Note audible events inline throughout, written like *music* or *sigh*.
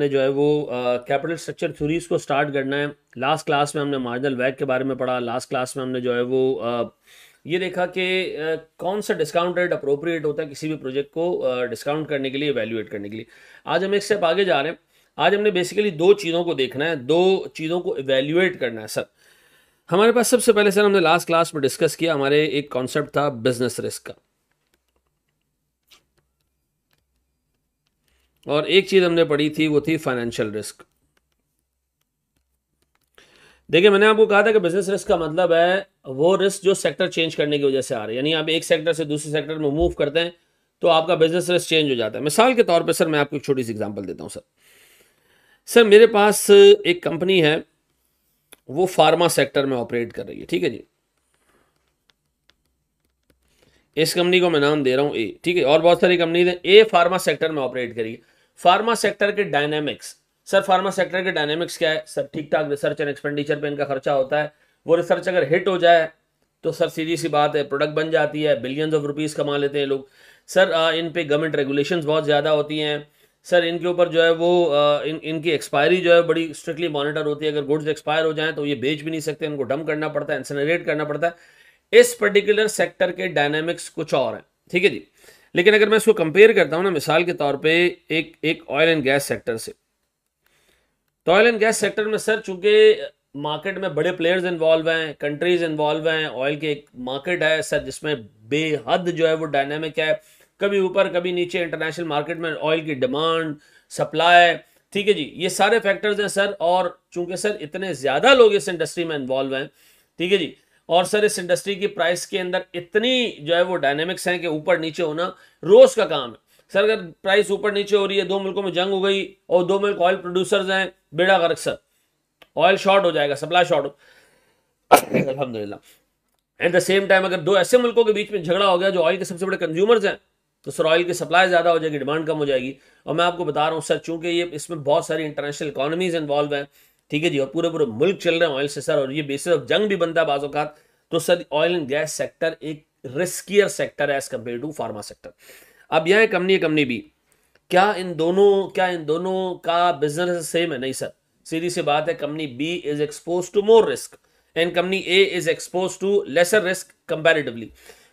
ने जो है वो कैपिटल स्ट्रक्चर थ्योरीज को स्टार्ट करना है लास्ट क्लास में हमने मार्जिनल वैग के बारे में पढ़ा लास्ट क्लास में हमने जो है वो ये देखा कि कौन सा डिस्काउंट रेट अप्रोप्रिएट होता है किसी भी प्रोजेक्ट को डिस्काउंट करने के लिए वैल्यूएट करने के लिए आज हम एक स्टेप आगे जा रहे हैं आज हमने बेसिकली दो चीज़ों को देखना है दो चीज़ों को इवेल्यूएट करना है सर हमारे पास सबसे पहले सर हमने लास्ट क्लास में डिस्कस किया हमारे एक कॉन्सेप्ट था बिजनेस रिस्क का और एक चीज़ हमने पढ़ी थी वो थी फाइनेंशियल रिस्क देखिए मैंने आपको कहा था कि बिजनेस रिस्क का मतलब है वो रिस्क जो सेक्टर चेंज करने की वजह से आ रही है यानी आप एक सेक्टर से दूसरे सेक्टर में मूव करते हैं तो आपका बिजनेस रिस्क चेंज हो जाता है मिसाल के तौर पर सर मैं आपको एक छोटी सी एग्जाम्पल देता हूँ सर सर मेरे पास एक कंपनी है वो फार्मा सेक्टर में ऑपरेट कर रही है ठीक है जी इस कंपनी को मैं नाम दे रहा हूँ ए ठीक है और बहुत सारी कंपनी ए फार्मा सेक्टर में ऑपरेट है फार्मा सेक्टर के डायनेमिक्स सर फार्मा सेक्टर के डायनेमिक्स क्या है सर ठीक ठाक रिसर्च एंड एक्सपेंडिचर पे इनका खर्चा होता है वो रिसर्च अगर हिट हो जाए तो सर सीधी सी बात है प्रोडक्ट बन जाती है बिलियंस ऑफ रुपीस कमा लेते हैं लोग सर इन पे गवर्नमेंट रेगुलेशंस बहुत ज़्यादा होती हैं सर इनके ऊपर जो है वो इन इनकी एक्सपायरी जो है बड़ी स्ट्रिक्टली मॉनिटर होती है अगर गुड्स एक्सपायर हो जाए तो ये बेच भी नहीं सकते इनको डम करना पड़ता है इंसनरेट करना पड़ता है इस पर्टिकुलर सेक्टर के डायनेमिक्स कुछ और हैं ठीक है जी लेकिन अगर मैं इसको कंपेयर करता हूँ ना मिसाल के तौर पे एक एक ऑयल एंड गैस सेक्टर से तो ऑयल एंड गैस सेक्टर में सर चूंकि मार्केट में बड़े प्लेयर्स इन्वॉल्व हैं कंट्रीज इन्वॉल्व हैं ऑयल की एक मार्केट है सर जिसमें बेहद जो है वो डायनामिक है कभी ऊपर कभी नीचे इंटरनेशनल मार्केट में ऑयल की डिमांड सप्लाई ठीक है जी ये सारे फैक्टर्स हैं सर और चूंकि सर इतने ज़्यादा लोग इस इंडस्ट्री में इन्वॉल्व हैं ठीक है जी और सर इस इंडस्ट्री की प्राइस के अंदर इतनी जो है वो डायनेमिक्स हैं कि ऊपर नीचे होना रोज का काम है सर अगर प्राइस ऊपर नीचे हो रही है दो मुल्कों में जंग हो गई और दो मुल्क ऑयल प्रोड्यूसर्स हैं बेड़ा गर्क सर ऑयल शॉर्ट हो जाएगा सप्लाई शॉर्ट हो अलहमदिल्ला एट द सेम टाइम अगर दो ऐसे मुल्कों के बीच में झगड़ा हो गया जो ऑयल के सबसे बड़े कंज्यूमर्स हैं तो सर ऑयल की सप्लाई ज़्यादा हो जाएगी डिमांड कम हो जाएगी और मैं आपको बता रहा हूँ सर चूंकि ये इसमें बहुत सारी इंटरनेशनल इकोनॉमीज इन्वॉल्व हैं ठीक है जी और पूरे पूरे मुल्क चल रहे हैं ऑयल से सर और ये बेसिस ऑफ जंग भी बनता है बाज बाज़ात तो sir oil and gas sector एक रिस्कियर सेक्टर है as compare to pharma sector अब यह है कंपनी कंपनी भी क्या इन दोनों क्या इन दोनों का बिजनेस सेम है नहीं सर सीधी सी बात है company B is expose to more risk and company A is expose to lesser risk comparatively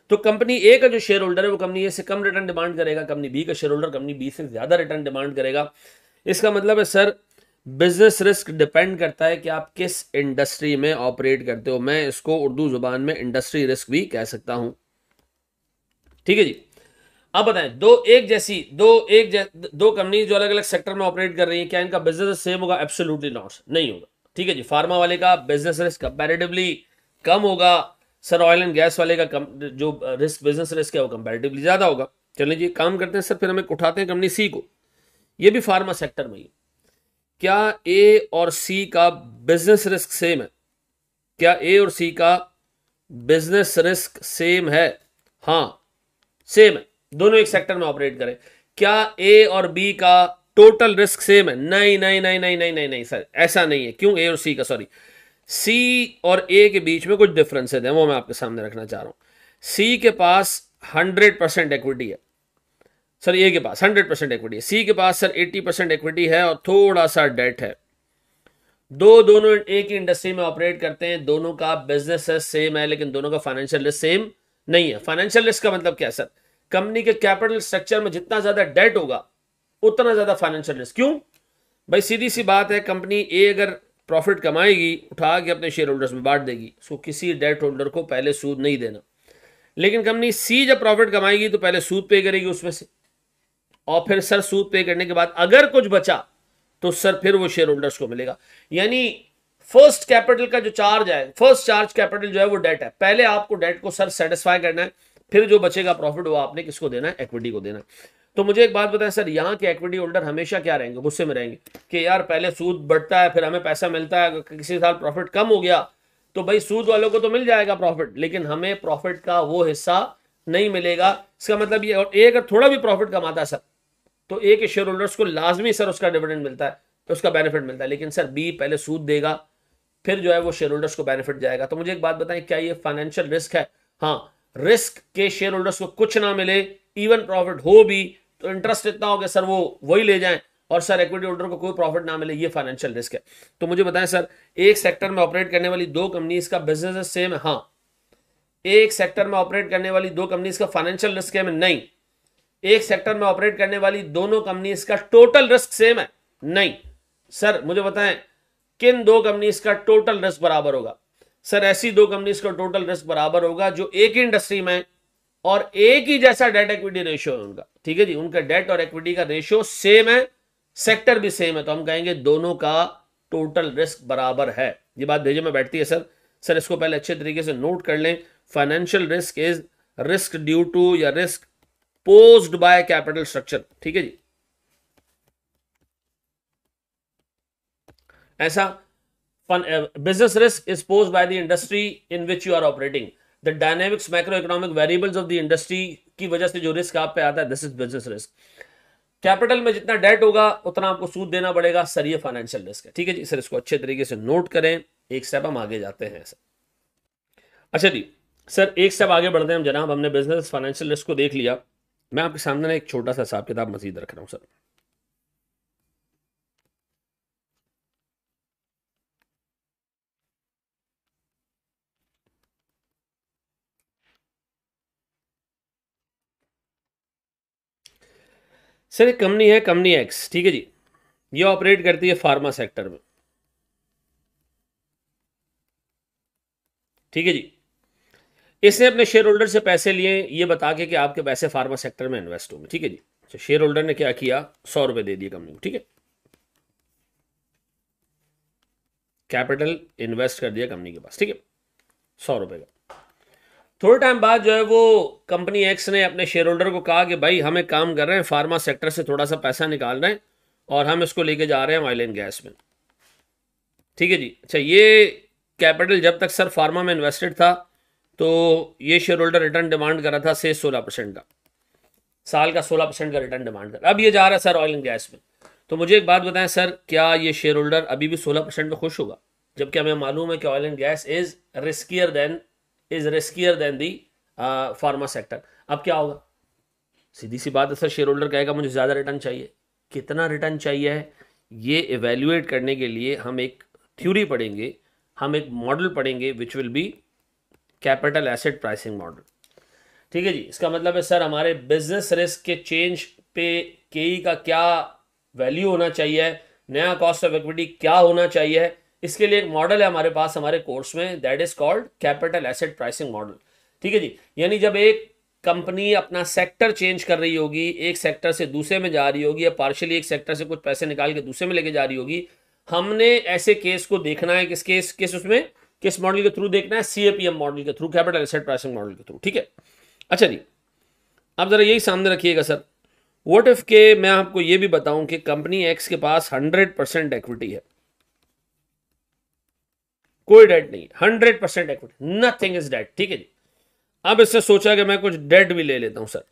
तो कंपनी ए का जो शेयर होल्डर है वो कंपनी ए से कम रिटर्न डिमांड करेगा कंपनी बी का शेयर होल्डर कंपनी बी से ज्यादा रिटर्न डिमांड करेगा इसका मतलब है सर बिजनेस रिस्क डिपेंड करता है कि आप किस इंडस्ट्री में ऑपरेट करते हो मैं इसको उर्दू जुबान में इंडस्ट्री रिस्क भी कह सकता हूं ठीक है जी अब बताएं दो एक जैसी दो एक जै, दो कंपनी जो अलग अलग सेक्टर में ऑपरेट कर रही है क्या इनका बिजनेस सेम होगा एब्सोल्युटली नॉट नहीं होगा ठीक है जी फार्मा वाले का बिजनेस रिस्क कंपेरेटिवली कम होगा सर ऑयल एंड गैस वाले का कम, जो रिस्क बिजनेस रिस्क है वो कंपेरेटिवली ज्यादा होगा चलिए जी काम करते हैं सर फिर हमें उठाते हैं कंपनी सी को ये भी फार्मा सेक्टर में ही क्या ए और सी का बिजनेस रिस्क सेम है क्या ए और सी का बिजनेस रिस्क सेम है हाँ सेम है दोनों एक सेक्टर में ऑपरेट करें क्या ए और बी का टोटल रिस्क सेम है नहीं नहीं नहीं नहीं नहीं नहीं नहीं सर ऐसा नहीं है क्यों ए और सी का सॉरी सी और ए के बीच में कुछ डिफरेंसेज हैं वो मैं आपके सामने रखना चाह रहा हूं सी के पास हंड्रेड परसेंट इक्विटी है सर ए के पास हंड्रेड परसेंट इक्विटी है सी के पास सर एट्टी परसेंट इक्विटी है और थोड़ा सा डेट है दो दोनों एक ही इंडस्ट्री में ऑपरेट करते हैं दोनों का बिजनेस है सेम है लेकिन दोनों का फाइनेंशियल रिस्क सेम नहीं है फाइनेंशियल रिस्क का मतलब क्या है सर कंपनी के कैपिटल स्ट्रक्चर में जितना ज्यादा डेट होगा उतना ज्यादा फाइनेंशियल रिस्क क्यों भाई सीधी सी बात है कंपनी ए अगर प्रॉफिट कमाएगी उठा के अपने शेयर होल्डर्स में बांट देगी सो किसी डेट होल्डर को पहले सूद नहीं देना लेकिन कंपनी सी जब प्रॉफिट कमाएगी तो पहले सूद पे करेगी उसमें से और फिर सर सूद पे करने के बाद अगर कुछ बचा तो सर फिर वो शेयर होल्डर्स को मिलेगा यानी फर्स्ट कैपिटल का जो चार्ज है फर्स्ट चार्ज कैपिटल जो है वो डेट है पहले आपको डेट को सर सेटिस्फाई करना है फिर जो बचेगा प्रॉफिट वो आपने किसको देना है एक्विटी को देना तो मुझे एक बात बताएं सर यहाँ के एक्विटी होल्डर हमेशा क्या रहेंगे गुस्से में रहेंगे कि यार पहले सूद बढ़ता है फिर हमें पैसा मिलता है किसी साल प्रॉफिट कम हो गया तो भाई सूद वालों को तो मिल जाएगा प्रॉफिट लेकिन हमें प्रॉफिट का वो हिस्सा नहीं मिलेगा इसका मतलब ये अगर थोड़ा भी प्रॉफिट कमाता है सर तो ए के शेयर होल्डर्स को लाजमी सर उसका डिविडेंड मिलता है तो उसका बेनिफिट मिलता है लेकिन सर बी पहले सूद देगा फिर जो है वो शेयर होल्डर्स को बेनिफिट जाएगा तो मुझे एक बात बताएं क्या ये फाइनेंशियल रिस्क है हाँ रिस्क के शेयर होल्डर्स को कुछ ना मिले इवन प्रॉफिट हो भी तो इंटरेस्ट इतना हो गया सर वो वही ले जाएं और सर इक्विटी होल्डर को कोई प्रॉफिट ना मिले ये फाइनेंशियल रिस्क है तो मुझे बताएं सर एक सेक्टर में ऑपरेट करने वाली दो कंपनीज का बिजनेस सेम है हाँ एक सेक्टर में ऑपरेट करने वाली दो कंपनीज का फाइनेंशियल रिस्क है नहीं एक सेक्टर में ऑपरेट करने वाली दोनों कंपनी का टोटल रिस्क सेम है नहीं सर मुझे बताएं किन दो कंपनी का टोटल रिस्क बराबर होगा सर ऐसी दो कंपनी का टोटल रिस्क बराबर होगा जो एक ही इंडस्ट्री में और एक ही जैसा डेट इक्विटी रेशियो है उनका ठीक है जी उनका डेट और इक्विटी का रेशियो सेम है सेक्टर भी सेम है तो हम कहेंगे दोनों का टोटल रिस्क बराबर है ये बात भेजे में बैठती है सर सर इसको पहले अच्छे तरीके से नोट कर लें financial risk is risk due to या risk posed by capital structure ठीक है जी ऐसा business risk is pose by the industry in which you are operating the dynamics micro economic variables of the industry की वजह से जो risk आप पे आता है this is business risk capital में जितना डेट होगा उतना आपको सूद देना पड़ेगा सर ये फाइनेंशियल रिस्क है ठीक है जी सर इसको अच्छे तरीके से नोट करें एक स्टेप हम आगे जाते हैं सर अच्छा जी सर एक स्टेप आगे बढ़ते हैं हम जनाब हमने बिजनेस फाइनेंशियल रिस्क को देख लिया मैं आपके सामने एक छोटा सा हिसाब किताब मजीद रख रहा हूँ सर सर एक कंपनी है कंपनी एक्स ठीक है जी ये ऑपरेट करती है फार्मा सेक्टर में ठीक है जी इसने अपने शेयर होल्डर से पैसे लिए ये बता के कि आपके पैसे फार्मा सेक्टर में इन्वेस्ट होंगे ठीक है जी तो शेयर होल्डर ने क्या किया सौ रुपए दे दिए कंपनी को ठीक है कैपिटल इन्वेस्ट कर दिया कंपनी के पास ठीक है सौ रुपए का थोड़े टाइम बाद जो है वो कंपनी एक्स ने अपने शेयर होल्डर को कहा कि भाई हम एक काम कर रहे हैं फार्मा सेक्टर से थोड़ा सा पैसा निकाल रहे हैं और हम इसको लेके जा रहे हैं ऑयल एंड गैस में ठीक है जी अच्छा ये कैपिटल जब तक सर फार्मा में इन्वेस्टेड था तो ये शेयर होल्डर रिटर्न डिमांड कर रहा था से सोलह परसेंट का साल का सोलह परसेंट का रिटर्न डिमांड कर अब ये जा रहा है सर ऑयल एंड गैस में तो मुझे एक बात बताएं सर क्या ये शेयर होल्डर अभी भी सोलह परसेंट में खुश होगा जबकि हमें मालूम है कि oil and gas is riskier than is riskier than the pharma sector अब क्या होगा सीधी सी बात है सर शेयर होल्डर कहेगा मुझे ज़्यादा रिटर्न चाहिए कितना रिटर्न चाहिए है ये एवेल्यूएट करने के लिए हम एक थ्योरी पढ़ेंगे हम एक मॉडल पढ़ेंगे which will be capital asset pricing model ठीक है जी इसका मतलब है सर हमारे बिजनेस रिस्क के चेंज पे के e का क्या वैल्यू होना चाहिए नया कॉस्ट ऑफ इक्विटी क्या होना चाहिए इसके लिए एक मॉडल है हमारे पास हमारे कोर्स में that is called capital asset pricing model ठीक है जी यानी जब एक कंपनी अपना सेक्टर चेंज कर रही होगी एक सेक्टर से दूसरे में जा रही होगी या पार्शियली एक सेक्टर से कुछ पैसे निकाल के दूसरे में लेके जा रही होगी हमने ऐसे केस को देखना है किस केस किस उसमें किस मॉडल के थ्रू देखना है सीएपीएम मॉडल के through capital asset pricing model के थ्रू ठीक है अच्छा जी आप ज़रा यही सामने रखिएगा सर वॉट इफ के मैं आपको यह भी बताऊं कि कंपनी एक्स के पास हंड्रेड परसेंट एक्विटी है कोई डेट नहीं hundred percent equity nothing is debt ठीक है जी अब इससे सोचा कि मैं कुछ डेट भी ले लेता हूं सर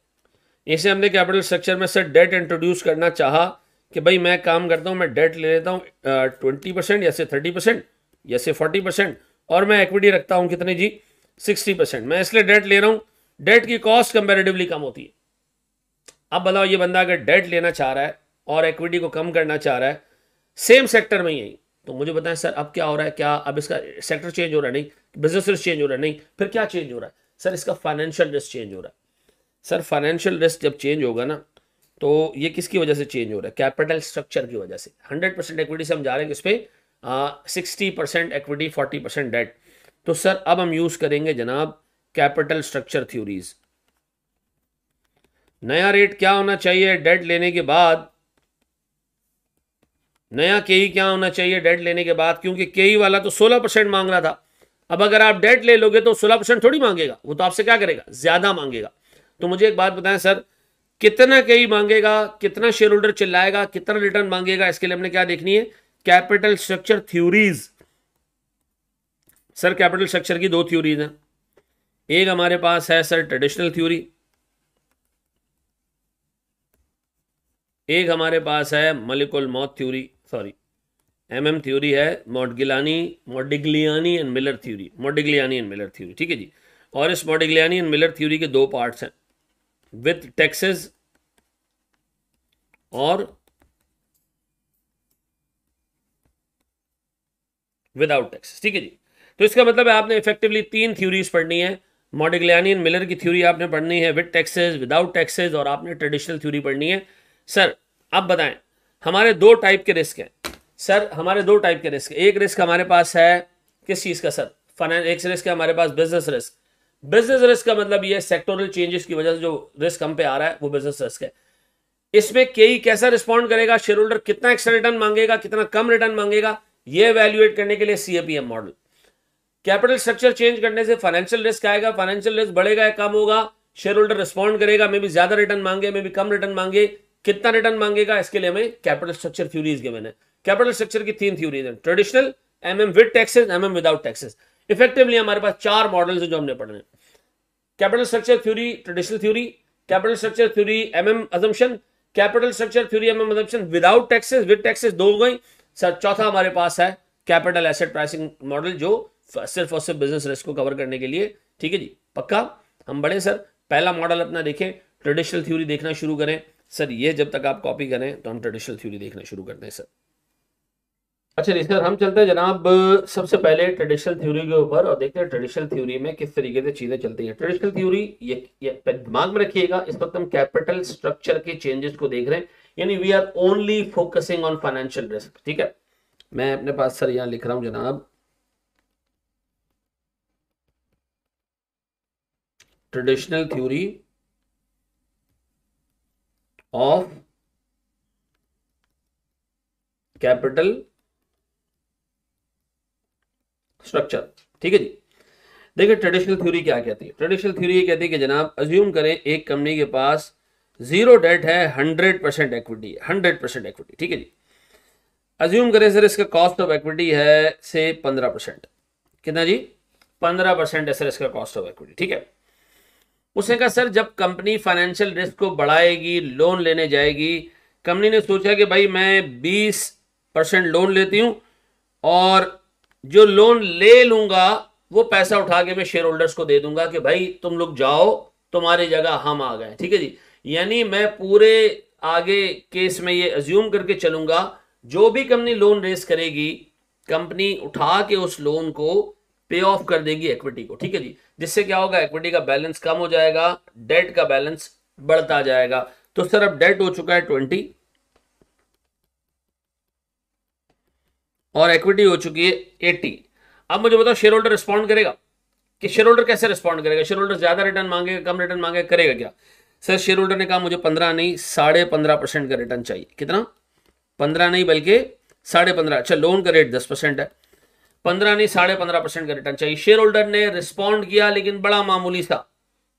इसे हमने कैपिटल स्ट्रक्चर में सर डेट इंट्रोड्यूस करना चाहा कि भाई मैं काम करता हूं मैं डेट ले लेता हूं ट्वेंटी परसेंट या से थर्टी परसेंट या से फोर्टी परसेंट और मैं इक्विटी रखता हूं कितने जी सिक्सटी परसेंट मैं इसलिए डेट ले रहा हूं डेट की कॉस्ट कंपेरेटिवली कम होती है अब बताओ ये बंदा अगर डेट लेना चाह रहा है और इक्विटी को कम करना चाह रहा है सेम सेक्टर में ही तो मुझे बताएं सर अब क्या हो रहा है क्या अब इसका सेक्टर चेंज हो रहा है नहीं बिजनेस रिस्क चेंज हो रहा है नहीं फिर क्या चेंज हो रहा है सर इसका फाइनेंशियल रिस्क चेंज हो रहा है सर फाइनेंशियल रिस्क जब चेंज होगा ना तो ये किसकी वजह से चेंज हो रहा है कैपिटल स्ट्रक्चर की वजह से हंड्रेड परसेंट इक्विटी से हम जा रहे हैं इस पर sixty percent equity forty percent debt तो सर अब हम यूज़ करेंगे जनाब कैपिटल स्ट्रक्चर थ्योरीज नया रेट क्या होना चाहिए डेट लेने के बाद नया के क्या होना चाहिए डेट लेने के बाद क्योंकि के वाला तो सोलह परसेंट मांग रहा था अब अगर आप डेट ले लोगे तो सोलह परसेंट थोड़ी मांगेगा वो तो आपसे क्या करेगा ज़्यादा मांगेगा तो मुझे एक बात बताएं सर कितना के मांगेगा कितना शेयर होल्डर चिल्लाएगा कितना रिटर्न मांगेगा इसके लिए हमने क्या देखनी है capital structure theories sir capital structure की दो थ्योरीज हैं एक हमारे पास है सर ट्रेडिशनल थ्योरी एक हमारे पास है मलिकुल मौत theory sorry M M theory है Modigliani Modigliani and Miller theory Modigliani and Miller theory ठीक है जी और इस मोडिग्लियानी एंड मिलर थ्योरी के दो पार्ट्स हैं विथ टैक्सेस और विदाउट टैक्सेस ठीक है जी तो इसका मतलब है आपने इफेक्टिवली तीन थ्योरीज पढ़नी है मॉडिग्लियानियन मिलर की थ्योरी आपने पढ़नी है विद टैक्सेस विदाउट टैक्सेस और आपने ट्रेडिशनल थ्योरी पढ़नी है सर आप बताएं हमारे दो टाइप के रिस्क हैं सर हमारे दो टाइप के रिस्क एक रिस्क हमारे पास है किस चीज़ का सर फाइनेंस एक रिस्क है हमारे पास बिजनेस रिस्क बिजनेस रिस्क का मतलब ये सेक्टोरल चेंजेस की वजह से जो रिस्क हम पे आ रहा है वो बिजनेस रिस्क है इसमें कई कैसा रिस्पॉन्ड करेगा शेयर होल्डर कितना एक्स्ट्रा रिटर्न मांगेगा कितना कम रिटर्न मांगेगा ये वैल्यूएट करने के लिए CAPM model capital structure change करने से फाइनेंशियल रिस्क आएगा फाइनेंशियल रिस्क बढ़ेगा या कम होगा शेयर होल्डर रिस्पॉन्ड करेगा मे भी ज्यादा रिटर्न मांगे मे भी कम रिटर्न मांगे कितना रिटर्न मांगेगा इसके लिए हमें कैपिटल स्ट्रक्चर थ्यूरीज गिवन है कैपिटल स्ट्रक्चर की तीन थ्यूरीज है traditional M M with taxes M M without taxes effectively हमारे पास चार मॉडल्स हैं जो हमने पढ़ने capital structure theory traditional theory capital structure theory M M assumption capital structure theory M M assumption without taxes with taxes दो हो गई सर चौथा हमारे पास है कैपिटल एसेट प्राइसिंग मॉडल जो सिर्फ और सिर्फ बिजनेस रिस्क को कवर करने के लिए ठीक है जी पक्का हम बड़े सर पहला मॉडल अपना देखें ट्रेडिशनल थ्योरी देखना शुरू करें सर ये जब तक आप कॉपी करें तो हम ट्रेडिशनल थ्योरी देखना शुरू करते हैं सर अच्छा जी सर हम चलते हैं जनाब सबसे पहले ट्रेडिशनल थ्योरी के ऊपर और देखते हैं ट्रेडिशनल थ्योरी में किस तरीके से चीजें चलती हैं ट्रेडिशनल थ्योरी ये, ये दिमाग में रखिएगा इस वक्त हम कैपिटल स्ट्रक्चर के चेंजेस को देख रहे हैं यानी we are only focusing on financial risk ठीक है मैं अपने पास सर यहां लिख रहा हूं जनाब traditional theory of capital structure ठीक है जी देखिए ट्रेडिशनल थ्योरी क्या कहती है ट्रेडिशनल थ्योरी ये कहती है कि जनाब अज्यूम करें एक कंपनी के पास जीरो डेट है hundred percent equity hundred percent equity ठीक है जी अज्यूम करें सर इसका कॉस्ट ऑफ एक्विटी है से पंद्रह परसेंट कितना जी पंद्रह परसेंट है सर इसका कॉस्ट ऑफ एक्विटी ठीक है उसने कहा सर जब कंपनी फाइनेंशियल रिस्क को बढ़ाएगी लोन लेने जाएगी कंपनी ने सोचा कि भाई मैं बीस परसेंट लोन लेती हूँ और जो लोन ले लूंगा वो पैसा उठा के मैं शेयर होल्डर्स को दे दूंगा कि भाई तुम लोग जाओ तुम्हारी जगह हम आ गए ठीक है जी यानी मैं पूरे आगे केस में ये एज्यूम करके चलूंगा जो भी कंपनी लोन रेस करेगी कंपनी उठा के उस लोन को पे ऑफ कर देगी इक्विटी को ठीक है जी जिससे क्या होगा इक्विटी का बैलेंस कम हो जाएगा डेट का बैलेंस बढ़ता जाएगा तो सर अब डेट हो चुका है ट्वेंटी और इक्विटी हो चुकी है एट्टी अब मुझे बताओ शेयर होल्डर रिस्पॉन्ड करेगा कि शेयर होल्डर कैसे रिस्पॉन्ड करेगा शेयर होल्डर ज्यादा रिटर्न मांगेगा कम रिटर्न मांगेगा करेगा क्या सर शेयर होल्डर ने कहा मुझे पंद्रह नहीं साढ़े पंद्रह परसेंट का रिटर्न चाहिए कितना पंद्रह नहीं बल्कि साढ़े पंद्रह अच्छा लोन का रेट दस परसेंट है पंद्रह नहीं साढ़े पंद्रह परसेंट का रिटर्न चाहिए शेयर होल्डर ने रिस्पॉन्ड किया लेकिन बड़ा मामूली था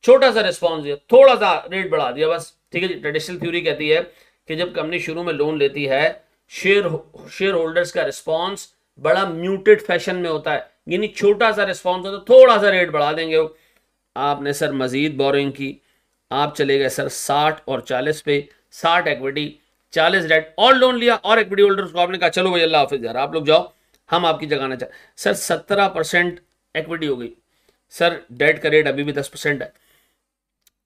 छोटा सा रिस्पॉन्स दिया थोड़ा सा रेट बढ़ा दिया बस ठीक है जी ट्रेडिशनल थ्योरी कहती है कि जब कंपनी शुरू में लोन लेती है शेयर शेयर होल्डर्स का रिस्पॉन्स बड़ा म्यूटेड फैशन में होता है यानी छोटा सा रिस्पॉन्स होता है तो थोड़ा सा रेट बढ़ा देंगे वो आपने सर मजीद बोरिंग की आप चले गए सर साठ और चालीस पे साठ एक्विटी चालीस डेट और लोन लिया और एक्विटी होल्डर्स को आपने कहा चलो भाई अल्लाह हाफिज यार आप लोग जाओ हम आपकी जगह ना चाहें सर सत्रह परसेंट एक्विटी हो गई सर डेट का रेट अभी भी दस परसेंट है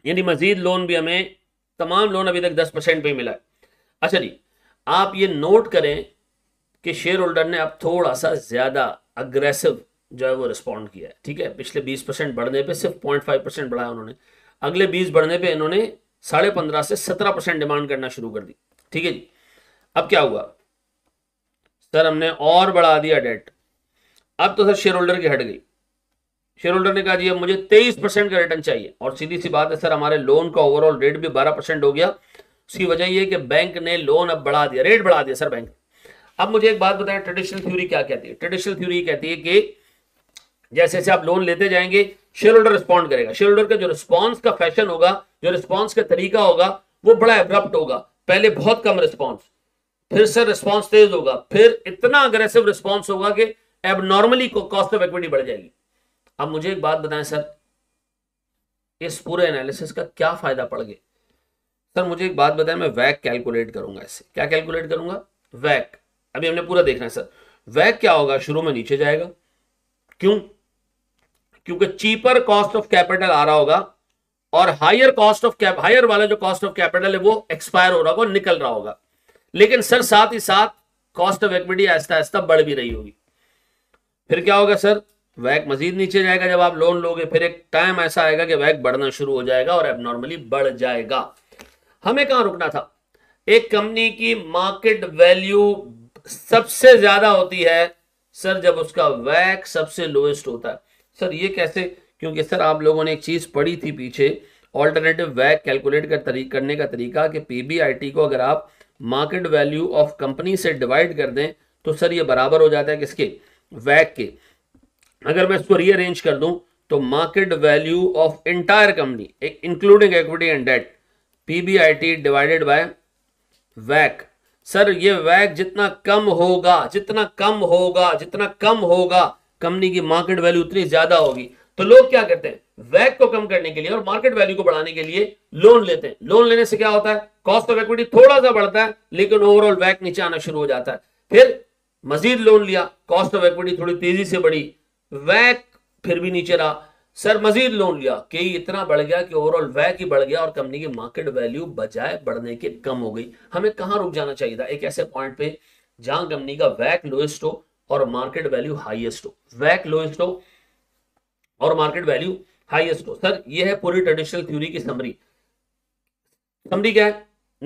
यानी मजीद लोन भी हमें तमाम लोन अभी तक दस परसेंट पर मिला है अच्छा जी आप ये नोट करें कि शेयर होल्डर ने अब थोड़ा सा ज़्यादा अग्रेसिव जो है वो रिस्पॉन्ड किया है ठीक है पिछले बीस परसेंट बढ़ने पर सिर्फ पॉइंट फाइव परसेंट बढ़ाया उन्होंने अगले बीज बढ़ने पे इन्होंने साढ़े पंद्रह से सत्रह परसेंट डिमांड करना शुरू कर दी ठीक है जी अब क्या हुआ सर हमने और बढ़ा दिया डेट अब तो सर शेयर होल्डर की हट गई शेयर होल्डर ने कहा जी अब मुझे तेईस परसेंट का रिटर्न चाहिए और सीधी सी बात है सर हमारे लोन का ओवरऑल रेट भी बारह परसेंट हो गया उसकी वजह यह कि बैंक ने लोन अब बढ़ा दिया रेट बढ़ा दिया सर बैंक अब मुझे एक बात बताएं ट्रेडिशनल थ्योरी क्या कहती है ट्रेडिशनल थ्योरी कहती है कि जैसे जैसे आप लोन लेते जाएंगे शेयर होल्डर रिस्पॉन्ड करेगा शेयर होल्डर का जो रिस्पॉन्स का फैशन होगा जो रिस्पॉन्स का तरीका होगा वो बड़ा एब्रप्ट होगा पहले बहुत कम रिस्पॉन्स फिर से रिस्पॉन्स तेज होगा फिर इतना अग्रेसिव रिस्पॉन्स होगा कि एबनॉर्मली कॉस्ट ऑफ इक्विटी बढ़ जाएगी अब मुझे एक बात बताएं सर इस पूरे एनालिसिस का क्या फायदा पड़ गया सर मुझे एक बात बताएं मैं वैक कैलकुलेट करूंगा इससे क्या कैलकुलेट करूंगा वैक अभी हमने पूरा देखना है सर वैक क्या होगा शुरू में नीचे जाएगा क्यों क्योंकि चीपर कॉस्ट ऑफ कैपिटल आ रहा होगा और higher cost of cap higher वाला जो कॉस्ट ऑफ कैपिटल है वो एक्सपायर हो रहा होगा निकल रहा होगा लेकिन सर साथ ही साथ कॉस्ट ऑफ एक्विटी ऐसा ऐसा बढ़ भी रही होगी फिर क्या होगा सर वैक मजीद नीचे जाएगा जब आप लोन लोगे फिर एक टाइम ऐसा आएगा कि वैक बढ़ना शुरू हो जाएगा और एबनॉर्मली बढ़ जाएगा हमें कहां रुकना था एक कंपनी की मार्केट वैल्यू सबसे ज्यादा होती है सर जब उसका वैक सबसे लोएस्ट होता है सर ये कैसे क्योंकि सर आप लोगों ने एक चीज़ पढ़ी थी पीछे ऑल्टरनेटिव वैक कैलकुलेट कर तरीक, करने का तरीका कि पीबीआईटी को अगर आप मार्केट वैल्यू ऑफ कंपनी से डिवाइड कर दें तो सर ये बराबर हो जाता है किसके वैक के अगर मैं इसको रीअरेंज कर दूं तो market value of entire company including equity and debt PBIT divided by वैक सर ये वैक जितना कम होगा जितना कम होगा जितना कम होगा कंपनी की मार्केट वैल्यू उतनी ज्यादा होगी तो लोग क्या करते हैं वैक को कम करने के लिए और मार्केट वैल्यू को बढ़ाने के लिए लोन लेते हैं लोन लेने से क्या होता है कॉस्ट ऑफ इक्विटी थोड़ा सा बढ़ता है लेकिन ओवरऑल वैक नीचे आना शुरू हो जाता है फिर मजीद लोन लिया कॉस्ट ऑफ इक्विटी थोड़ी तेजी से बढ़ी वैक फिर भी नीचे रहा सर मजीद लोन लिया कि इतना बढ़ गया कि ओवरऑल वैक ही बढ़ गया और कंपनी की मार्केट वैल्यू बजाय बढ़ने के कम हो गई हमें कहां रुक जाना चाहिए था एक ऐसे पॉइंट पे जहां कंपनी का वैक लोएस्ट हो और मार्केट वैल्यू हाईएस्ट हो वैक लोएस्ट हो और मार्केट वैल्यू हाईएस्ट हो सर ये है पूरी ट्रेडिशनल थ्योरी की समरी समरी क्या है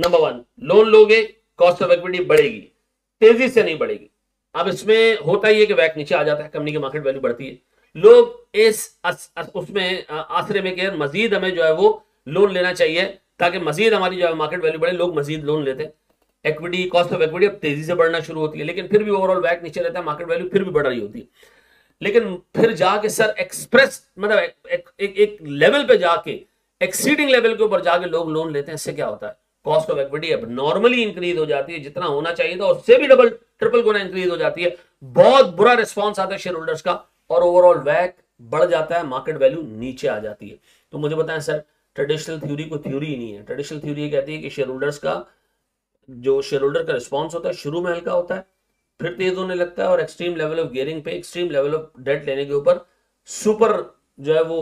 नंबर वन लोन लोगे कॉस्ट ऑफ एक्विटी बढ़ेगी तेजी से नहीं बढ़ेगी अब इसमें होता ही है कि वैक नीचे आ जाता है कंपनी की मार्केट वैल्यू बढ़ती है लोग इस अस, अस, उसमें आश्रय में मजीद हमें जो है वो लोन लेना चाहिए ताकि मजीद हमारी जो है मार्केट वैल्यू बढ़े लोग मजीद लोन लेते हैं इक्विटी कॉस्ट ऑफ एक्विटी अब तेजी से बढ़ना शुरू होती है लेकिन फिर भी ओवरऑल वैक नीचे रहता है मार्केट वैल्यू फिर भी बढ़ रही होती है लेकिन फिर जाके सर एक्सप्रेस मतलब एक, एक, एक, एक लेवल पे जाके एक्सीडिंग लेवल के ऊपर जाके लोग लोन लेते हैं इससे क्या होता है कॉस्ट ऑफ इक्विटी अब नॉर्मली इंक्रीज हो जाती है जितना होना चाहिए था उससे भी डबल ट्रिपल गुना इंक्रीज हो जाती है बहुत बुरा रिस्पॉन्स आता है शेयर होल्डर्स का और ओवरऑल वैक बढ़ जाता है मार्केट वैल्यू नीचे आ जाती है तो मुझे बताएं सर ट्रेडिशनल थ्योरी को थ्योरी ही नहीं है ट्रेडिशनल थ्योरी कहती है कि शेयर होल्डर्स का जो शेयर होल्डर का रिस्पॉन्स होता है शुरू में हल्का होता है फिर तेज होने लगता है और एक्सट्रीम लेवल ऑफ गियरिंग पे एक्सट्रीम लेवल ऑफ डेट लेने के ऊपर सुपर जो है वो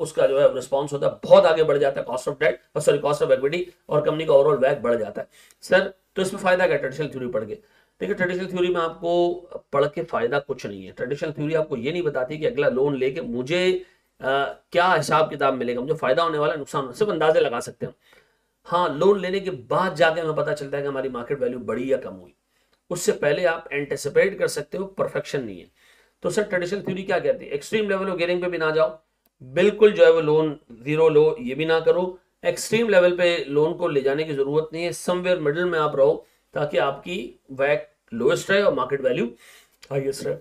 उसका जो है रिस्पॉन्स होता है बहुत आगे बढ़ जाता है कॉस्ट ऑफ डेट और सॉरी कॉस्ट ऑफ एक्विटी और कंपनी का ओवरऑल वैक बढ़ जाता है सर तो इसमें फायदा क्या ट्रेडिशनल थ्योरी पढ़ के देखिए ट्रेडिशनल थ्योरी में आपको पढ़ के फायदा कुछ नहीं है ट्रेडिशनल थ्योरी आपको ये नहीं बताती कि अगला लोन लेके मुझे आ, क्या हिसाब किताब मिलेगा मुझे फायदा होने वाला नुकसान सिर्फ अंदाजे लगा सकते हैं हाँ लोन लेने के बाद जाके हमें पता चलता है कि हमारी मार्केट वैल्यू बढ़ी या कम हुई उससे पहले आप एंटिसिपेट कर सकते हो परफेक्शन नहीं है तो सर ट्रेडिशनल थ्योरी क्या कहती है एक्सट्रीम लेवल ऑफ गेयरिंग पे भी ना जाओ बिल्कुल जो है वो लोन जीरो लो ये भी ना करो एक्सट्रीम लेवल पे लोन को ले जाने की जरूरत नहीं है समवेयर मिडिल में आप रहो ताकि आपकी वैक लोएस्ट रहे और मार्केट वैल्यू हाइएस्ट रहे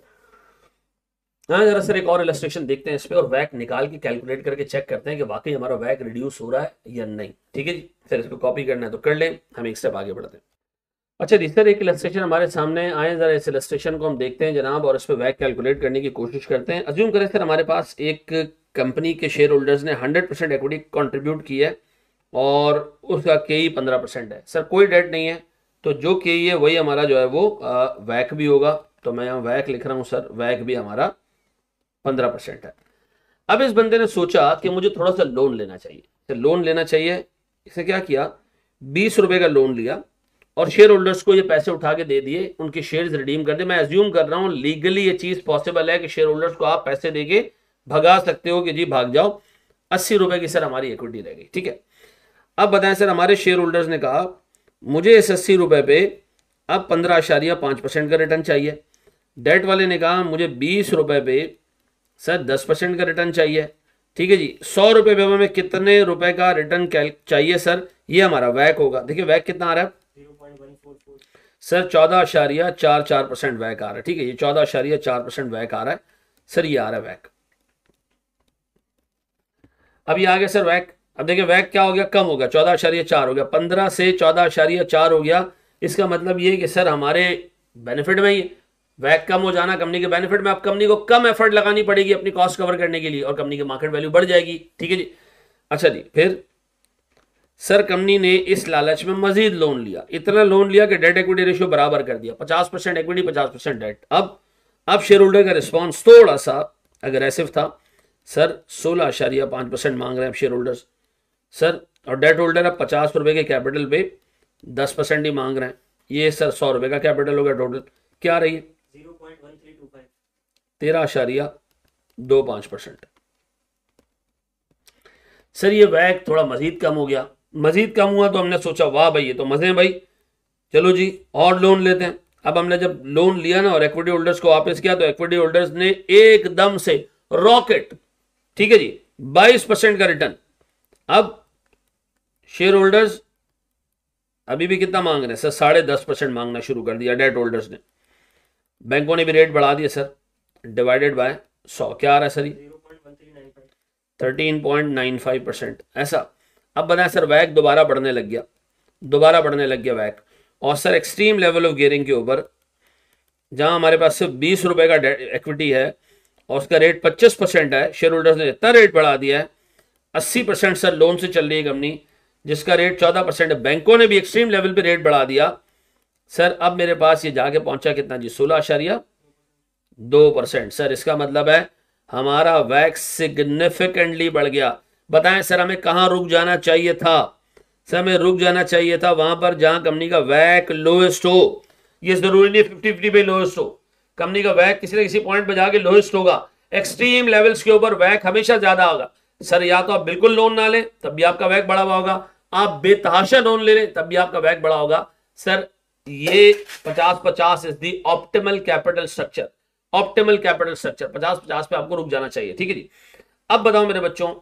हाँ जरा सर एक और इलस्ट्रेशन देखते हैं इस पर और वैक निकाल के कैलकुलेट करके चेक करते हैं कि वाकई हमारा वैक रिड्यूस हो रहा है या नहीं ठीक है जी सर इसको कॉपी करना है तो कर लें हम एक स्टेप आगे बढ़ते हैं अच्छा जी सर एक इलेस्ट्रेशन हमारे सामने आए ज़रा इस इलेस्ट्रेशन को हम देखते हैं जनाब और इस पर वैक कैलकुलेट करने की कोशिश करते हैं अज्यूम करें सर हमारे पास एक कंपनी के शेयर होल्डर्स ने हंड्रेड परसेंट एक्विटी कॉन्ट्रीब्यूट किया है और उसका के ई e पंद्रह परसेंट है सर कोई डेट नहीं है तो जो के e है वही हमारा जो है वो वैक भी होगा तो मैं यहाँ वैक लिख रहा हूँ सर वैक भी हमारा पंद्रह परसेंट है अब इस बंदे ने सोचा कि मुझे थोड़ा सा लोन लेना चाहिए सर लोन लेना चाहिए इसने क्या किया बीस रुपए का लोन लिया और शेयर होल्डर्स को ये पैसे उठा के दे दिए उनके शेयर रिडीम कर दिए मैं एज्यूम कर रहा हूँ लीगली ये चीज पॉसिबल है कि शेयर होल्डर्स को आप पैसे दे के भगा सकते हो कि जी भाग जाओ अस्सी रुपए की सर हमारी इक्विटी रह गई ठीक है अब बताएं सर हमारे शेयर होल्डर्स ने कहा मुझे इस अस्सी रुपए पे अब पंद्रह आशारिया पांच परसेंट का रिटर्न चाहिए डेट वाले ने कहा मुझे बीस रुपए पे सर दस परसेंट का रिटर्न चाहिए ठीक है जी सौ रुपए पेपर में कितने रुपए का रिटर्न चाहिए सर ये हमारा वैक होगा देखिए वैक कितना आ रहा है सर चौदह अशारिया चार चार परसेंट वैक आ रहा है ठीक है ये चौदह अशारिया चार परसेंट वैक आ रहा है सर ये आ रहा है वैक अब ये आ गया सर वैक अब देखिए वैक क्या हो गया कम हो गया चौदह अशारिया चार हो गया पंद्रह से चौदह अशारिया चार हो गया इसका मतलब ये कि सर हमारे बेनिफिट में ही है वैट कम हो जाना कंपनी के बेनिफिट में अब कंपनी को कम एफर्ट लगानी पड़ेगी अपनी कॉस्ट कवर करने के लिए और कंपनी की मार्केट वैल्यू बढ़ जाएगी ठीक है जी अच्छा जी फिर सर कंपनी ने इस लालच में मजीद लोन लिया इतना लोन लिया कि डेट इक्विटी रेशियो बराबर कर दिया पचास परसेंट इक्विटी पचास परसेंट डेट अब अब शेयर होल्डर का रिस्पॉन्स थोड़ा सा अग्रेसिव था सर सोलह आशारिया पांच परसेंट मांग रहे हैं अब शेयर होल्डर्स सर और डेट होल्डर अब पचास रुपए के कैपिटल पे दस परसेंट ही मांग रहे हैं ये सर सौ रुपए का कैपिटल हो गया टोटल क्या रही है तेरह आशारिया दो पांच परसेंट सर ये वैक थोड़ा मजीद कम हो गया मजीद कम हुआ तो हमने सोचा वाह भाई ये तो मज़े हैं भाई चलो जी और लोन लेते हैं अब हमने जब लोन लिया ना और एक्विटी होल्डर्स को वापस किया तो एक्विटी होल्डर्स ने एकदम से रॉकेट ठीक है जी बाईस परसेंट का रिटर्न अब शेयर होल्डर्स अभी भी कितना मांग रहे हैं सर साढ़े दस परसेंट मांगना शुरू कर दिया डेट होल्डर्स ने बैंकों ने भी रेट बढ़ा दिया सर डिवाइडेड बाय सौ क्या आ रहा है sir thirteen point nine five percent ऐसा अब बताएं सर वैक दोबारा बढ़ने लग गया दोबारा बढ़ने लग गया वैक और sir extreme level of gearing के ऊपर जहां हमारे पास सिर्फ बीस रुपए का इक्विटी है और उसका रेट पच्चीस परसेंट है शेयर होल्डर्स ने इतना रेट बढ़ा दिया है अस्सी परसेंट सर लोन से चल रही है कंपनी जिसका रेट चौदह परसेंट है बैंकों ने भी एक्सट्रीम लेवल पर रेट बढ़ा दिया सर अब मेरे पास ये जाके पहुंचा कितना जी सोलह आशारिया दो परसेंट सर इसका मतलब है हमारा वैक्स सिग्निफिकेंटली बढ़ गया बताएं सर हमें कहाँ रुक जाना चाहिए था सर हमें रुक जाना चाहिए था वहां पर जहां कंपनी का वैक लोएस्ट हो ये जरूरी नहीं फिफ्टी फिफ्टी पे लोएस्ट हो कंपनी का वैक किसी ना किसी पॉइंट पर जाके लोएस्ट होगा एक्सट्रीम लेवल्स के ऊपर वैक हमेशा ज्यादा होगा सर या तो आप बिल्कुल लोन ना लें तब भी आपका वैक बढ़ा हुआ होगा आप बेतहाशा लोन ले लें तब भी आपका वैक बढ़ा होगा सर ये पचास पचास is the optimal capital structure optimal capital structure पचास पचास पे आपको रुक जाना चाहिए ठीक है जी अब बताओ मेरे बच्चों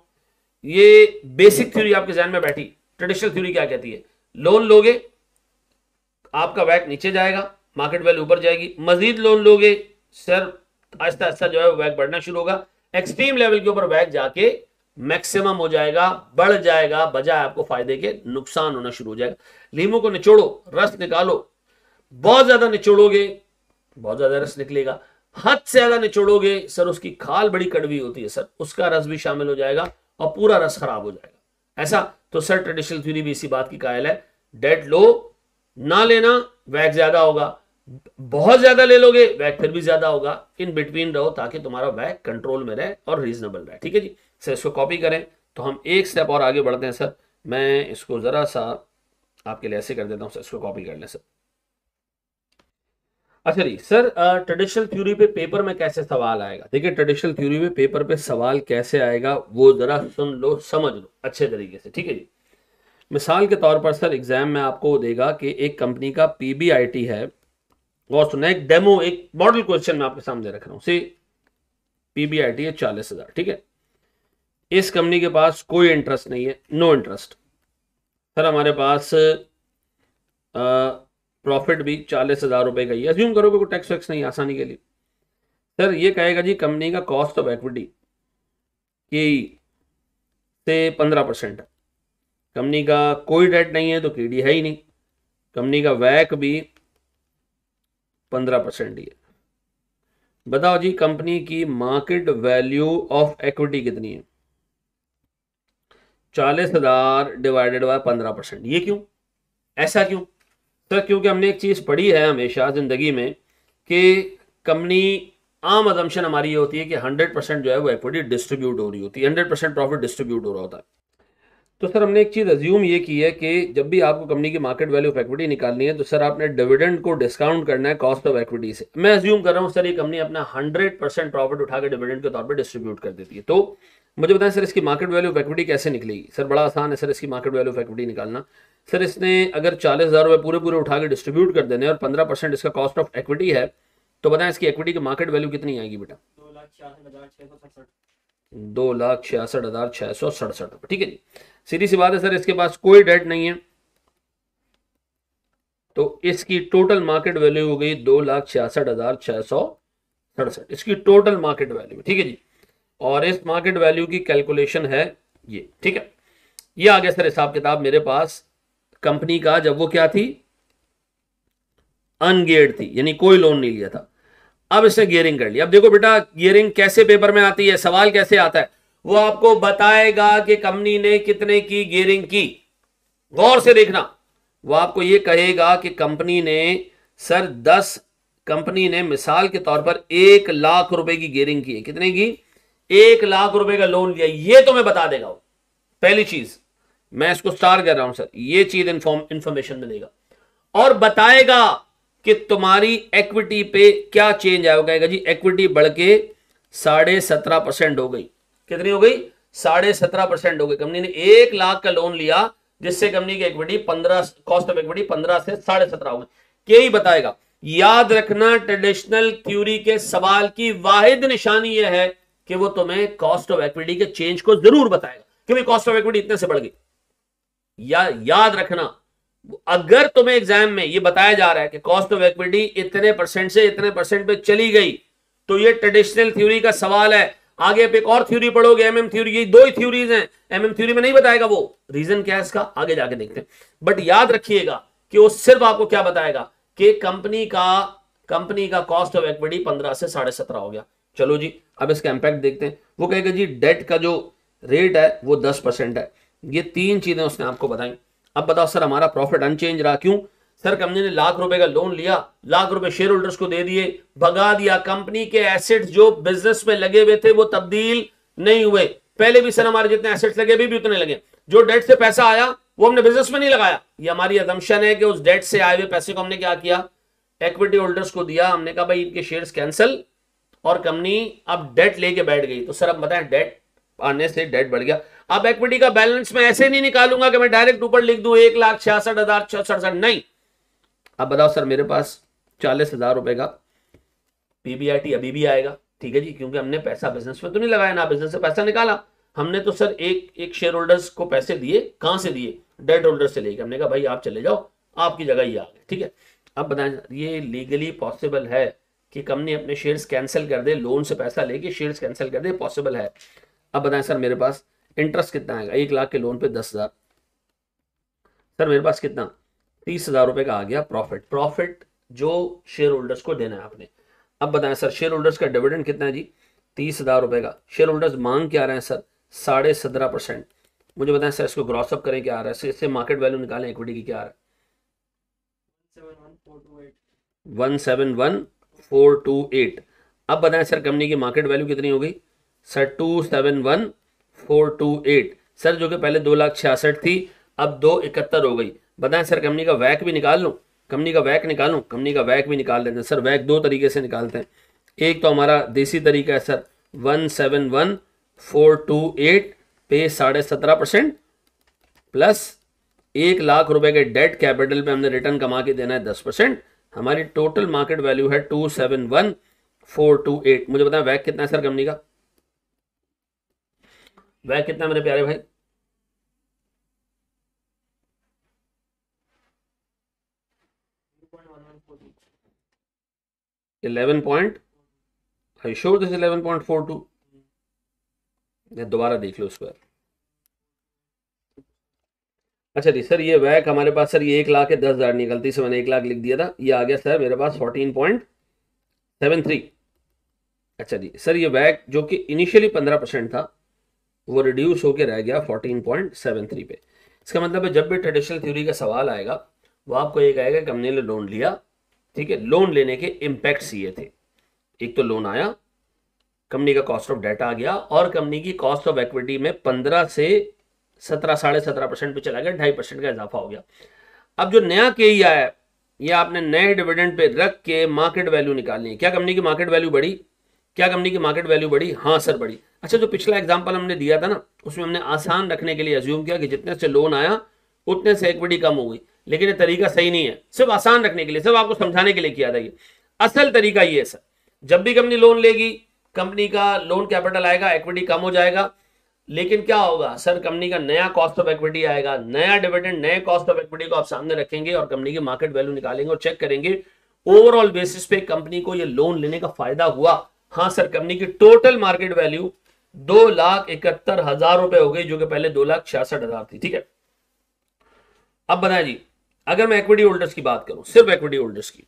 ये बेसिक थ्योरी आपके जहन में बैठी ट्रेडिशनल थ्योरी क्या कहती है लोन लोगे आपका वैक नीचे जाएगा मार्केट वैल्यू ऊपर जाएगी मजीद लोन लोगे सर आहिस्ता आहिस्ता जो है वैक बढ़ना शुरू होगा एक्सट्रीम लेवल के ऊपर वैक जाके मैक्सिमम हो जाएगा बढ़ जाएगा बजाय आपको फायदे के नुकसान होना शुरू हो जाएगा लीमो को निचोड़ो रस निकालो बहुत ज्यादा निचोड़ोगे बहुत ज्यादा रस निकलेगा हद से ज्यादा निचोड़ोगे सर उसकी खाल बड़ी कड़वी होती है सर उसका रस भी शामिल हो जाएगा और पूरा रस खराब हो जाएगा ऐसा तो सर ट्रेडिशनल थ्यूरी भी इसी बात की कायल है डेड लो ना लेना वैक ज्यादा होगा बहुत ज्यादा ले लोगे वैग फिर भी ज्यादा होगा इन बिटवीन रहो ताकि तुम्हारा वैग कंट्रोल में रहे और रीजनेबल रहे ठीक है जी सर इसको कॉपी करें तो हम एक स्टेप और आगे बढ़ते हैं सर मैं इसको जरा सा आपके लिए ऐसे कर देता हूँ सर इसको कॉपी कर लें सर अच्छा जी सर ट्रेडिशनल थ्योरी पे पेपर में कैसे सवाल आएगा देखिए ट्रेडिशनल थ्योरी में पेपर पे सवाल कैसे आएगा वो जरा सुन लो समझ लो अच्छे तरीके से ठीक है जी मिसाल के तौर पर सर एग्जाम में आपको देगा कि एक कंपनी का पीबीआईटी है गौर सुना एक डेमो एक मॉडल क्वेश्चन मैं आपके सामने रख रहा हूँ आई पीबीआईटी है चालीस हजार ठीक है इस कंपनी के पास कोई इंटरेस्ट नहीं है नो इंटरेस्ट सर हमारे पास आ, प्रॉफिट भी चालीस हज़ार रुपये का ही अज्यूम करोगे कोई टैक्स वैक्स नहीं आसानी के लिए सर ये कहेगा जी कंपनी का कॉस्ट ऑफ एक्विटी की से पंद्रह परसेंट है कंपनी का कोई डेट नहीं है तो की है ही नहीं कंपनी का वैक भी पंद्रह परसेंट ही है बताओ जी कंपनी की मार्केट वैल्यू ऑफ एक्विटी कितनी है चालीस हजार डिवाइडेड बाय पंद्रह परसेंट ये क्यों ऐसा क्यों सर तो क्योंकि हमने एक चीज़ पढ़ी है हमेशा ज़िंदगी में कि कंपनी आम अजम्पन हमारी ये होती है कि 100 परसेंट जो है वो एक्विटी डिस्ट्रीब्यूट हो रही होती है 100 परसेंट प्रॉफिट डिस्ट्रीब्यूट हो रहा होता है तो सर हमने एक चीज़ रज्यूम ये की है कि जब भी आपको कंपनी की मार्केट वैल्यू ऑफ एक्विटी निकालनी है तो सर आपने डिविडेंड को डिस्काउंट करना है कॉस्ट ऑफ एक्विटी से मैं एज्यूम कर रहा हूँ सर ये कंपनी अपना हंड्रेड परसेंट प्रॉफिट उठाकर डिविडेंड के तौर पर डिस्ट्रीब्यूट कर देती है तो मुझे बताएं सर इसकी मार्केट वैल्यू ऑफ एक्विटी कैसे निकलेगी सर बड़ा आसान है सर इसकी मार्केट वैल्यू ऑफ एक्विटी निकालना सर इसने अगर चालीस हज़ार रुपए पूरे पूरे उठा के डिस्ट्रीब्यूट कर देने और पंद्रह परसेंट इसका कॉस्ट ऑफ एक्विटी है तो बताएं इसकी एक्विटी की मार्केट वैल्यू कितनी आएगी बेटा दो लाख छियासठ हज़ार छह सौ सड़सठ ठीक है जी सीधी सी बात है सर इसके पास कोई डेट नहीं है तो इसकी टोटल मार्केट वैल्यू हो गई दो लाख छियासठ हज़ार छह सौ सड़सठ इसकी टोटल मार्केट वैल्यू ठीक है जी और इस मार्केट वैल्यू की कैलकुलेशन है ये ठीक है ये आ गया सर हिसाब किताब मेरे पास कंपनी का जब वो क्या थी अनगेयर्ड थी यानी कोई लोन नहीं लिया था अब इसने गियरिंग कर लिया अब देखो बेटा गियरिंग कैसे पेपर में आती है सवाल कैसे आता है वो आपको बताएगा कि कंपनी ने कितने की गियरिंग की गौर से देखना वो आपको ये कहेगा कि कंपनी ने सर दस कंपनी ने मिसाल के तौर पर एक लाख रुपए की गियरिंग की है कितने की एक लाख रुपए का लोन लिया ये तो मैं बता देगा पहली चीज मैं इसको स्टार कह रहा हूं सर ये चीज इन्फॉर्म इंफॉर्मेशन मिलेगा और बताएगा कि तुम्हारी एक्विटी पे क्या चेंज आया कहेगा जी एक्विटी बढ़ के साढ़े सत्रह परसेंट हो गई कितनी हो गई साढ़े सत्रह परसेंट हो गई कंपनी ने एक लाख का लोन लिया जिससे कंपनी की एक्विटी पंद्रह कॉस्ट ऑफ एक्विटी पंद्रह से साढ़े सत्रह हो गई यही बताएगा याद रखना ट्रेडिशनल क्यूरी के सवाल की वाहिद निशानी यह है कि वो तुम्हें कॉस्ट ऑफ एक्विटी के चेंज को जरूर बताएगा क्योंकि कॉस्ट ऑफ एक्विटी इतने से बढ़ गई या याद रखना अगर तुम्हें एग्जाम में ये बताया जा रहा है कि कॉस्ट ऑफ इक्विटी इतने परसेंट से इतने परसेंट पे चली गई तो ये ट्रेडिशनल थ्योरी का सवाल है आगे आप एक और थ्योरी पढ़ोगे एमएम थ्योरी ये दो ही थ्योरीज हैं एमएम थ्योरी में नहीं बताएगा वो रीजन क्या है इसका आगे जाके देखते हैं बट याद रखिएगा कि वो सिर्फ आपको क्या बताएगा कि कंपनी का कंपनी का कॉस्ट ऑफ इक्विटी पंद्रह से साढ़े सत्रह हो गया चलो जी अब इसका इंपैक्ट देखते हैं वो कहेगा जी डेट का जो रेट है वो दस परसेंट है ये तीन चीजें उसने आपको बताई अब बताओ सर हमारा प्रॉफिट अनचेंज रहा क्यों सर कंपनी ने लाख रुपए का लोन लिया लाख रुपए शेयर होल्डर्स को दे दिए भगा दिया कंपनी के एसेट्स जो बिजनेस में लगे हुए थे वो तब्दील नहीं हुए पहले भी सर हमारे जितने एसेट्स लगे भी, भी उतने लगे जो डेट से पैसा आया वो हमने बिजनेस में नहीं लगाया ये हमारी अजम्पन है कि उस डेट से आए हुए पैसे को हमने क्या किया एक्विटी होल्डर्स को दिया हमने कहा भाई इनके शेयर्स कैंसिल और कंपनी अब डेट लेके बैठ गई तो सर अब बताएं डेट आने से डेट बढ़ गया अब इक्विटी का बैलेंस मैं ऐसे नहीं निकालूंगा कि मैं डायरेक्ट ऊपर लिख दू एक लाख छियासठ हजार छियासठ नहीं अब बताओ सर मेरे पास चालीस हजार रुपए का पीबीआईटी अभी भी आएगा ठीक है जी क्योंकि हमने पैसा बिजनेस में तो नहीं लगाया ना बिजनेस से पैसा निकाला हमने तो सर एक एक शेयर होल्डर्स को पैसे दिए कहां से दिए डेट होल्डर से लेके हमने कहा भाई आप चले जाओ आपकी जगह ही आ गए ठीक है अब बताए ये लीगली पॉसिबल है कि कंपनी अपने शेयर्स कैंसिल कर दे लोन से पैसा लेके शेयर्स कैंसिल कर दे पॉसिबल है अब बताएं सर मेरे पास इंटरेस्ट कितना आएगा एक लाख के लोन पे दस हज़ार सर मेरे पास कितना तीस हज़ार रुपए का आ गया प्रॉफिट प्रॉफिट जो शेयर होल्डर्स को देना है आपने अब बताएं सर शेयर होल्डर्स का डिविडेंड कितना है जी तीस हज़ार रुपए का शेयर होल्डर्स मांग क्या रहे हैं सर साढ़े सत्रह परसेंट मुझे बताएं सर इसको ग्रॉसअप करें क्या आ रहा है इससे मार्केट वैल्यू निकालें इक्विटी की क्या आ रहा है one seven one four two eight अब बताएं सर कंपनी की मार्केट वैल्यू कितनी हो गई sir two seven one four two eight sir जो कि पहले दो लाख छियासठ थी अब दो इकहत्तर हो गई बताएं सर कंपनी का वैक भी निकाल लूँ कंपनी का वैक निकालूँ कंपनी का वैक भी निकाल लेते हैं सर वैक दो तरीके से निकालते हैं एक तो हमारा देसी तरीका है sir one seven one four two eight पे साढ़े सत्रह परसेंट प्लस एक लाख रुपए के डेट कैपिटल पे हमने रिटर्न कमा के देना है दस परसेंट हमारी टोटल मार्केट वैल्यू है two seven one four two eight मुझे बताएं वैक कितना है सर कंपनी का वह कितना मेरे प्यारे भाई eleven point I sure this eleven point four two दोबारा देख लो स्क्वायर अच्छा जी सर ये वैक हमारे पास सर ये एक लाख है दस हज़ार नहीं गलती से मैंने एक लाख लिख दिया था ये आ गया सर मेरे पास फोर्टीन पॉइंट सेवन थ्री अच्छा जी सर ये वैक जो कि इनिशियली पंद्रह परसेंट था वो रिड्यूस होकर रह गया 14.73 पे इसका मतलब है जब भी ट्रेडिशनल थ्योरी का सवाल आएगा वो आपको ये कहेगा कि हमने लोन लिया ठीक है लोन लेने के इम्पैक्ट्स ये थे एक तो लोन आया कंपनी का कॉस्ट ऑफ डेट आ गया और कंपनी की कॉस्ट ऑफ एक्विटी में पंद्रह से सत्रह साढ़े सत्रह परसेंट पे चला गया ढाई परसेंट का इजाफा हो गया अब जो नया के ही आया ये आपने नए डिविडेंड पे रख के मार्केट वैल्यू निकालनी है क्या कंपनी की मार्केट वैल्यू बढ़ी क्या कंपनी की मार्केट वैल्यू बढ़ी हाँ सर बढ़ी अच्छा जो पिछला एग्जाम्पल हमने दिया था ना उसमें हमने आसान रखने के लिए अज्यूम किया कि जितने से लोन आया उतने से इक्विटी कम हो गई लेकिन ये तरीका सही नहीं है सिर्फ आसान रखने के लिए सिर्फ आपको समझाने के लिए किया था ये असल तरीका ये है सर जब भी कंपनी लोन लेगी कंपनी का लोन कैपिटल आएगा इक्विटी कम हो जाएगा लेकिन क्या होगा सर कंपनी का नया कॉस्ट ऑफ इक्विटी आएगा नया डिविडेंड नए कॉस्ट ऑफ इक्विटी को आप सामने रखेंगे और कंपनी की मार्केट वैल्यू निकालेंगे और चेक करेंगे ओवरऑल बेसिस पे कंपनी को ये लोन लेने का फायदा हुआ हाँ सर कंपनी की टोटल मार्केट वैल्यू दो लाख इकहत्तर हजार रुपए हो गई जो कि पहले दो लाख छियासठ हजार थी ठीक है अब बनाए जी अगर मैं इक्विटी होल्डर्स की बात करूं सिर्फ इक्विटी होल्डर्स की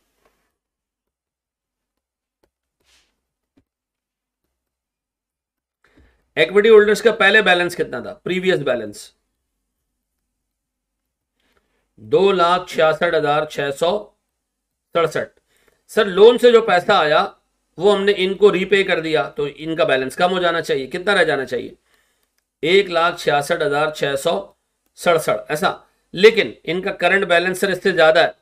इक्विटी होल्डर्स का पहले बैलेंस कितना था प्रीवियस बैलेंस दो लाख छियासठ हजार छह सौ सड़सठ सर लोन से जो पैसा आया वो हमने इनको रीपे कर दिया तो इनका बैलेंस कम हो जाना चाहिए कितना रह जाना चाहिए एक लाख छियासठ हजार छह सौ सड़सठ ऐसा लेकिन इनका करंट बैलेंस सर इससे ज्यादा है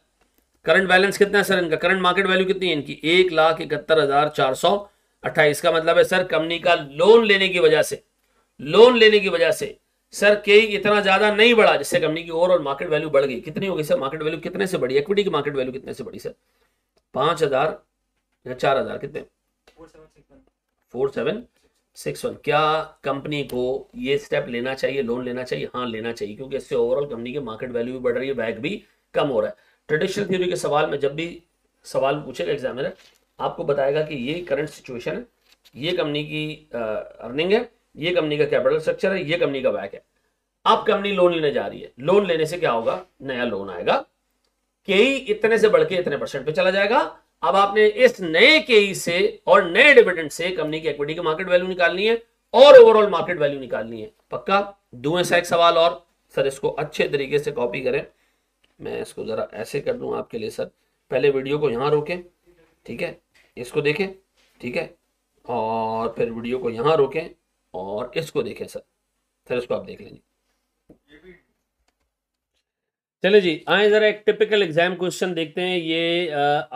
करंट बैलेंस कितना है सर इनका करंट मार्केट वैल्यू कितनी है इनकी एक लाख इकहत्तर हजार चार सौ अट्ठाईस का मतलब है सर कंपनी का लोन लेने की वजह से लोन लेने की वजह से सर के इतना ज्यादा नहीं बढ़ा जिससे कंपनी की ओवरऑल मार्केट वैल्यू बढ़ गई कितनी होगी सर मार्केट वैल्यू कितने से बढ़ी इक्विटी की मार्केट वैल्यू कितने से बढ़ी सर पांच हजार चार हजार कितने फोर सेवन सिक्स वन क्या कंपनी को ये स्टेप लेना चाहिए लोन लेना चाहिए हाँ लेना चाहिए क्योंकि इससे ओवरऑल कंपनी के मार्केट वैल्यू भी बढ़ रही है बैग भी कम हो रहा है ट्रेडिशनल थ्योरी के सवाल में जब भी सवाल पूछेगा एग्जामिनर आपको बताएगा कि ये करंट सिचुएशन है ये कंपनी की अर्निंग है ये कंपनी का कैपिटल स्ट्रक्चर है ये कंपनी का बैक है अब कंपनी लोन लेने जा रही है लोन लेने से क्या होगा नया लोन आएगा के e इतने से बढ़ के इतने परसेंट पे चला जाएगा अब आपने इस नए केई से और नए डिविडेंट से कंपनी की इक्विटी की मार्केट वैल्यू निकालनी है और ओवरऑल मार्केट वैल्यू निकालनी है पक्का दुए सा एक सवाल और सर इसको अच्छे तरीके से कॉपी करें मैं इसको जरा ऐसे कर दूं आपके लिए सर पहले वीडियो को यहां रोकें ठीक है इसको देखें ठीक है और फिर वीडियो को यहां रोकें और इसको देखें सर सर इसको आप देख लेंगे चले जी आए ज़रा एक टिपिकल एग्जाम क्वेश्चन देखते हैं ये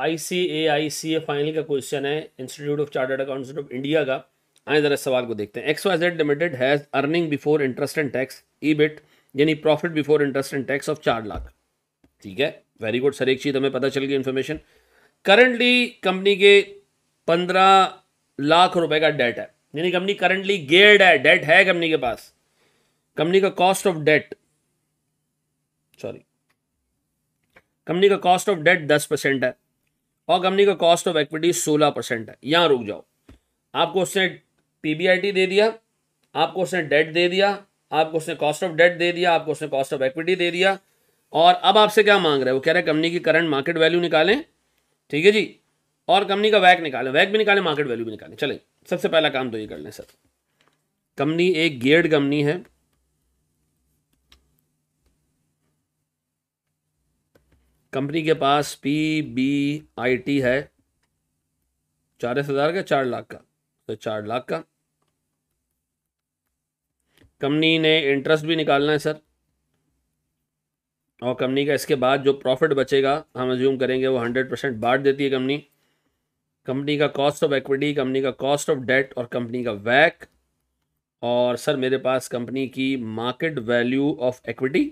I C A I C A final का क्वेश्चन है institute of chartered accountant of India का आए ज़रा सवाल को देखते हैं X Y Z limited has earning before interest and tax EBIT यानी profit before interest and tax of चार लाख ठीक है वेरी गुड सर एक चीज़ हमें पता चल गई इन्फॉर्मेशन करंटली कंपनी के पंद्रह लाख रुपए का डेट है यानी कंपनी करंटली गेयर्ड है डेट है कंपनी के पास कंपनी का cost of debt sorry company का कॉस्ट ऑफ डेट दस परसेंट है और कंपनी का कॉस्ट ऑफ एक्विटी सोलह परसेंट है यहाँ रुक जाओ आपको उसने पीबीआईटी दे दिया आपको उसने डेट दे दिया आपको उसने कॉस्ट ऑफ डेट दे दिया आपको उसने कॉस्ट ऑफ एक्विटी दे दिया और अब आपसे क्या मांग रहे हैं वो कह रहे हैं कंपनी की करंट मार्केट वैल्यू निकालें ठीक है जी और कंपनी का वैक निकालें वैक भी निकालें मार्केट वैल्यू भी निकालें चलें सबसे पहला काम तो ये कर लें सर कंपनी एक गियर्ड कंपनी है कंपनी के पास पी बी आई टी है चालीस हज़ार का चार लाख का तो चार लाख का कंपनी ने इंटरेस्ट भी निकालना है सर और कंपनी का इसके बाद जो प्रॉफिट बचेगा हम एज्यूम करेंगे वो हंड्रेड परसेंट बांट देती है कंपनी कंपनी का कॉस्ट ऑफ एक्विटी कंपनी का कॉस्ट ऑफ डेट और कंपनी का वैक और सर मेरे पास कंपनी की market value of equity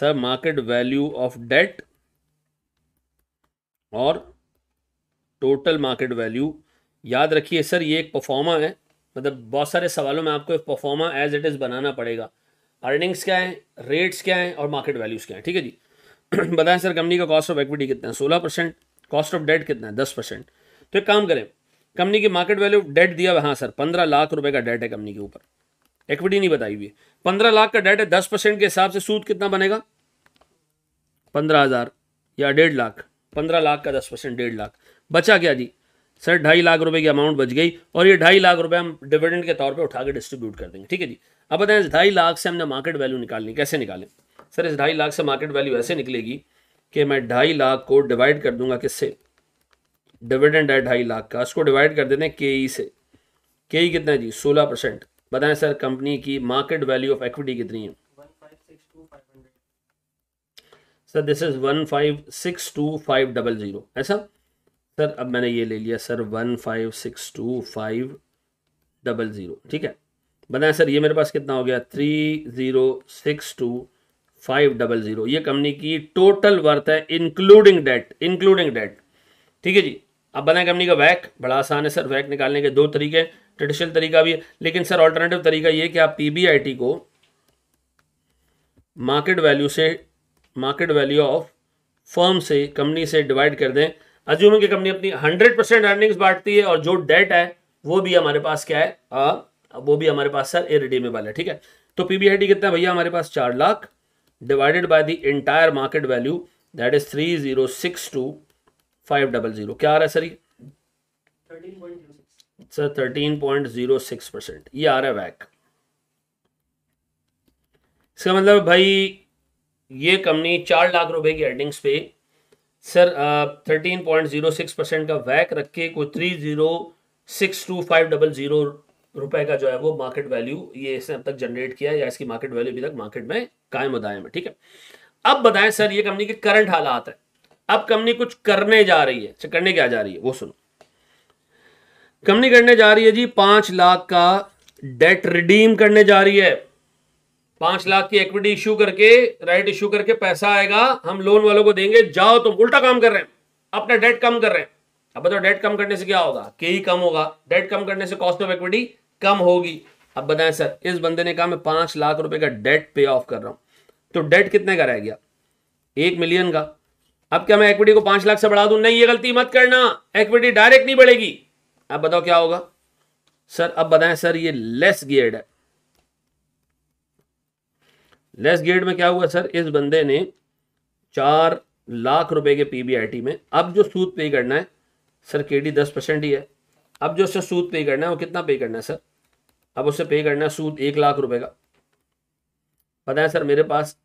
sir market value of debt और टोटल मार्केट वैल्यू याद रखिए सर ये एक परफॉर्मा है मतलब बहुत सारे सवालों में आपको एक परफॉर्मा एज इट इज़ बनाना पड़ेगा अर्निंग्स क्या है रेट्स क्या है और मार्केट वैल्यूज़ क्या है ठीक है जी *clears throat* बताएं सर कंपनी का कॉस्ट ऑफ एक्विटी कितना है सोलह परसेंट कॉस्ट ऑफ डेट कितना है दस परसेंट तो एक काम करें कंपनी की मार्केट वैल्यू डेट दिया हुआ हाँ सर पंद्रह लाख रुपए का डेट है कंपनी के ऊपर एक्विटी नहीं बताई हुई पंद्रह लाख का डेट है दस परसेंट के हिसाब से सूद कितना बनेगा पंद्रह हज़ार या डेढ़ लाख पंद्रह लाख का दस परसेंट डेढ़ लाख बचा क्या जी सर ढाई लाख रुपए की अमाउंट बच गई और ये ढाई लाख रुपए हम डिविडेंड के तौर पे उठा के डिस्ट्रीब्यूट कर देंगे ठीक है जी अब बताएं इस ढाई लाख से हमने मार्केट वैल्यू निकालनी कैसे निकालें सर इस ढाई लाख से मार्केट वैल्यू ऐसे निकलेगी कि मैं ढाई लाख को डिवाइड कर दूंगा किससे डिविडेंड है ढाई लाख का उसको डिवाइड कर देते हैं के ई e से के ई e कितना है जी सोलह परसेंट बताएं सर कंपनी की मार्केट वैल्यू ऑफ एक्विटी कितनी है sir this is one five six two five double zero ऐसा सर अब मैंने ये ले लिया sir one five six two five double zero ठीक है बताएं सर ये मेरे पास कितना हो गया three zero six two five double zero ये कंपनी की टोटल वर्थ है इंक्लूडिंग डेट इंक्लूडिंग डेट ठीक है जी अब बताएं कंपनी का वैक बड़ा आसान है सर वैक निकालने के दो तरीके ट्रेडिशनल तरीका भी है लेकिन सर ऑल्टरनेटिव तरीका ये कि आप पीबीआईटी को मार्केट वैल्यू से मार्केट वैल्यू ऑफ फर्म से कंपनी से डिवाइड कर दें अज्यूमिंग कि कंपनी अपनी हंड्रेड परसेंट अर्निंग्स बांटती है और जो डेट है वो भी हमारे पास क्या है आ, वो भी हमारे पास सर ए रिडीमेबल है ठीक है तो पीबीआईटी कितना भैया हमारे पास चार lakh divided by the entire market value that is three zero six two five double zero क्या आ रहा है सर ये sir thirteen point zero six percent ये आ रहा है वैक इसका मतलब भाई ये कंपनी चार लाख रुपए की अर्निंग्स पे sir thirteen point zero six percent का वैक रख के कोई three zero six two five double zero रुपए का जो है वो मार्केट वैल्यू ये इसने अब तक जनरेट किया है या इसकी मार्केट वैल्यू अभी तक मार्केट में कायम उदायम है ठीक है अब बताएं सर ये कंपनी के करंट हालात है अब कंपनी कुछ करने जा रही है अच्छा, करने क्या जा रही है वो सुनो कंपनी करने जा रही है जी पांच लाख का डेट रिडीम करने जा रही है पांच लाख की इक्विटी इश्यू करके राइट इश्यू करके पैसा आएगा हम लोन वालों को देंगे जाओ तुम उल्टा काम कर रहे हैं अपना डेट कम कर रहे हैं अब बताओ डेट कम करने से क्या होगा के ही कम होगा डेट कम करने से कॉस्ट ऑफ इक्विटी कम होगी अब बताएं सर इस बंदे ने कहा मैं पांच लाख रुपए का डेट पे ऑफ कर रहा हूं तो डेट कितने का रह गया एक मिलियन का अब क्या मैं इक्विटी को पांच लाख से बढ़ा दू नहीं ये गलती मत करना इक्विटी डायरेक्ट नहीं बढ़ेगी अब बताओ क्या होगा सर अब बताएं सर ये लेस गियर्ड है लेस गियर्ड में क्या हुआ सर इस बंदे ने चार लाख रुपए के पीबीआईटी में अब जो सूद पे करना है सर के डी दस परसेंट ही है अब जो उससे सूद पे करना है वो कितना पे करना है सर अब उससे पे करना है सूद एक लाख रुपए का पता है सर मेरे पास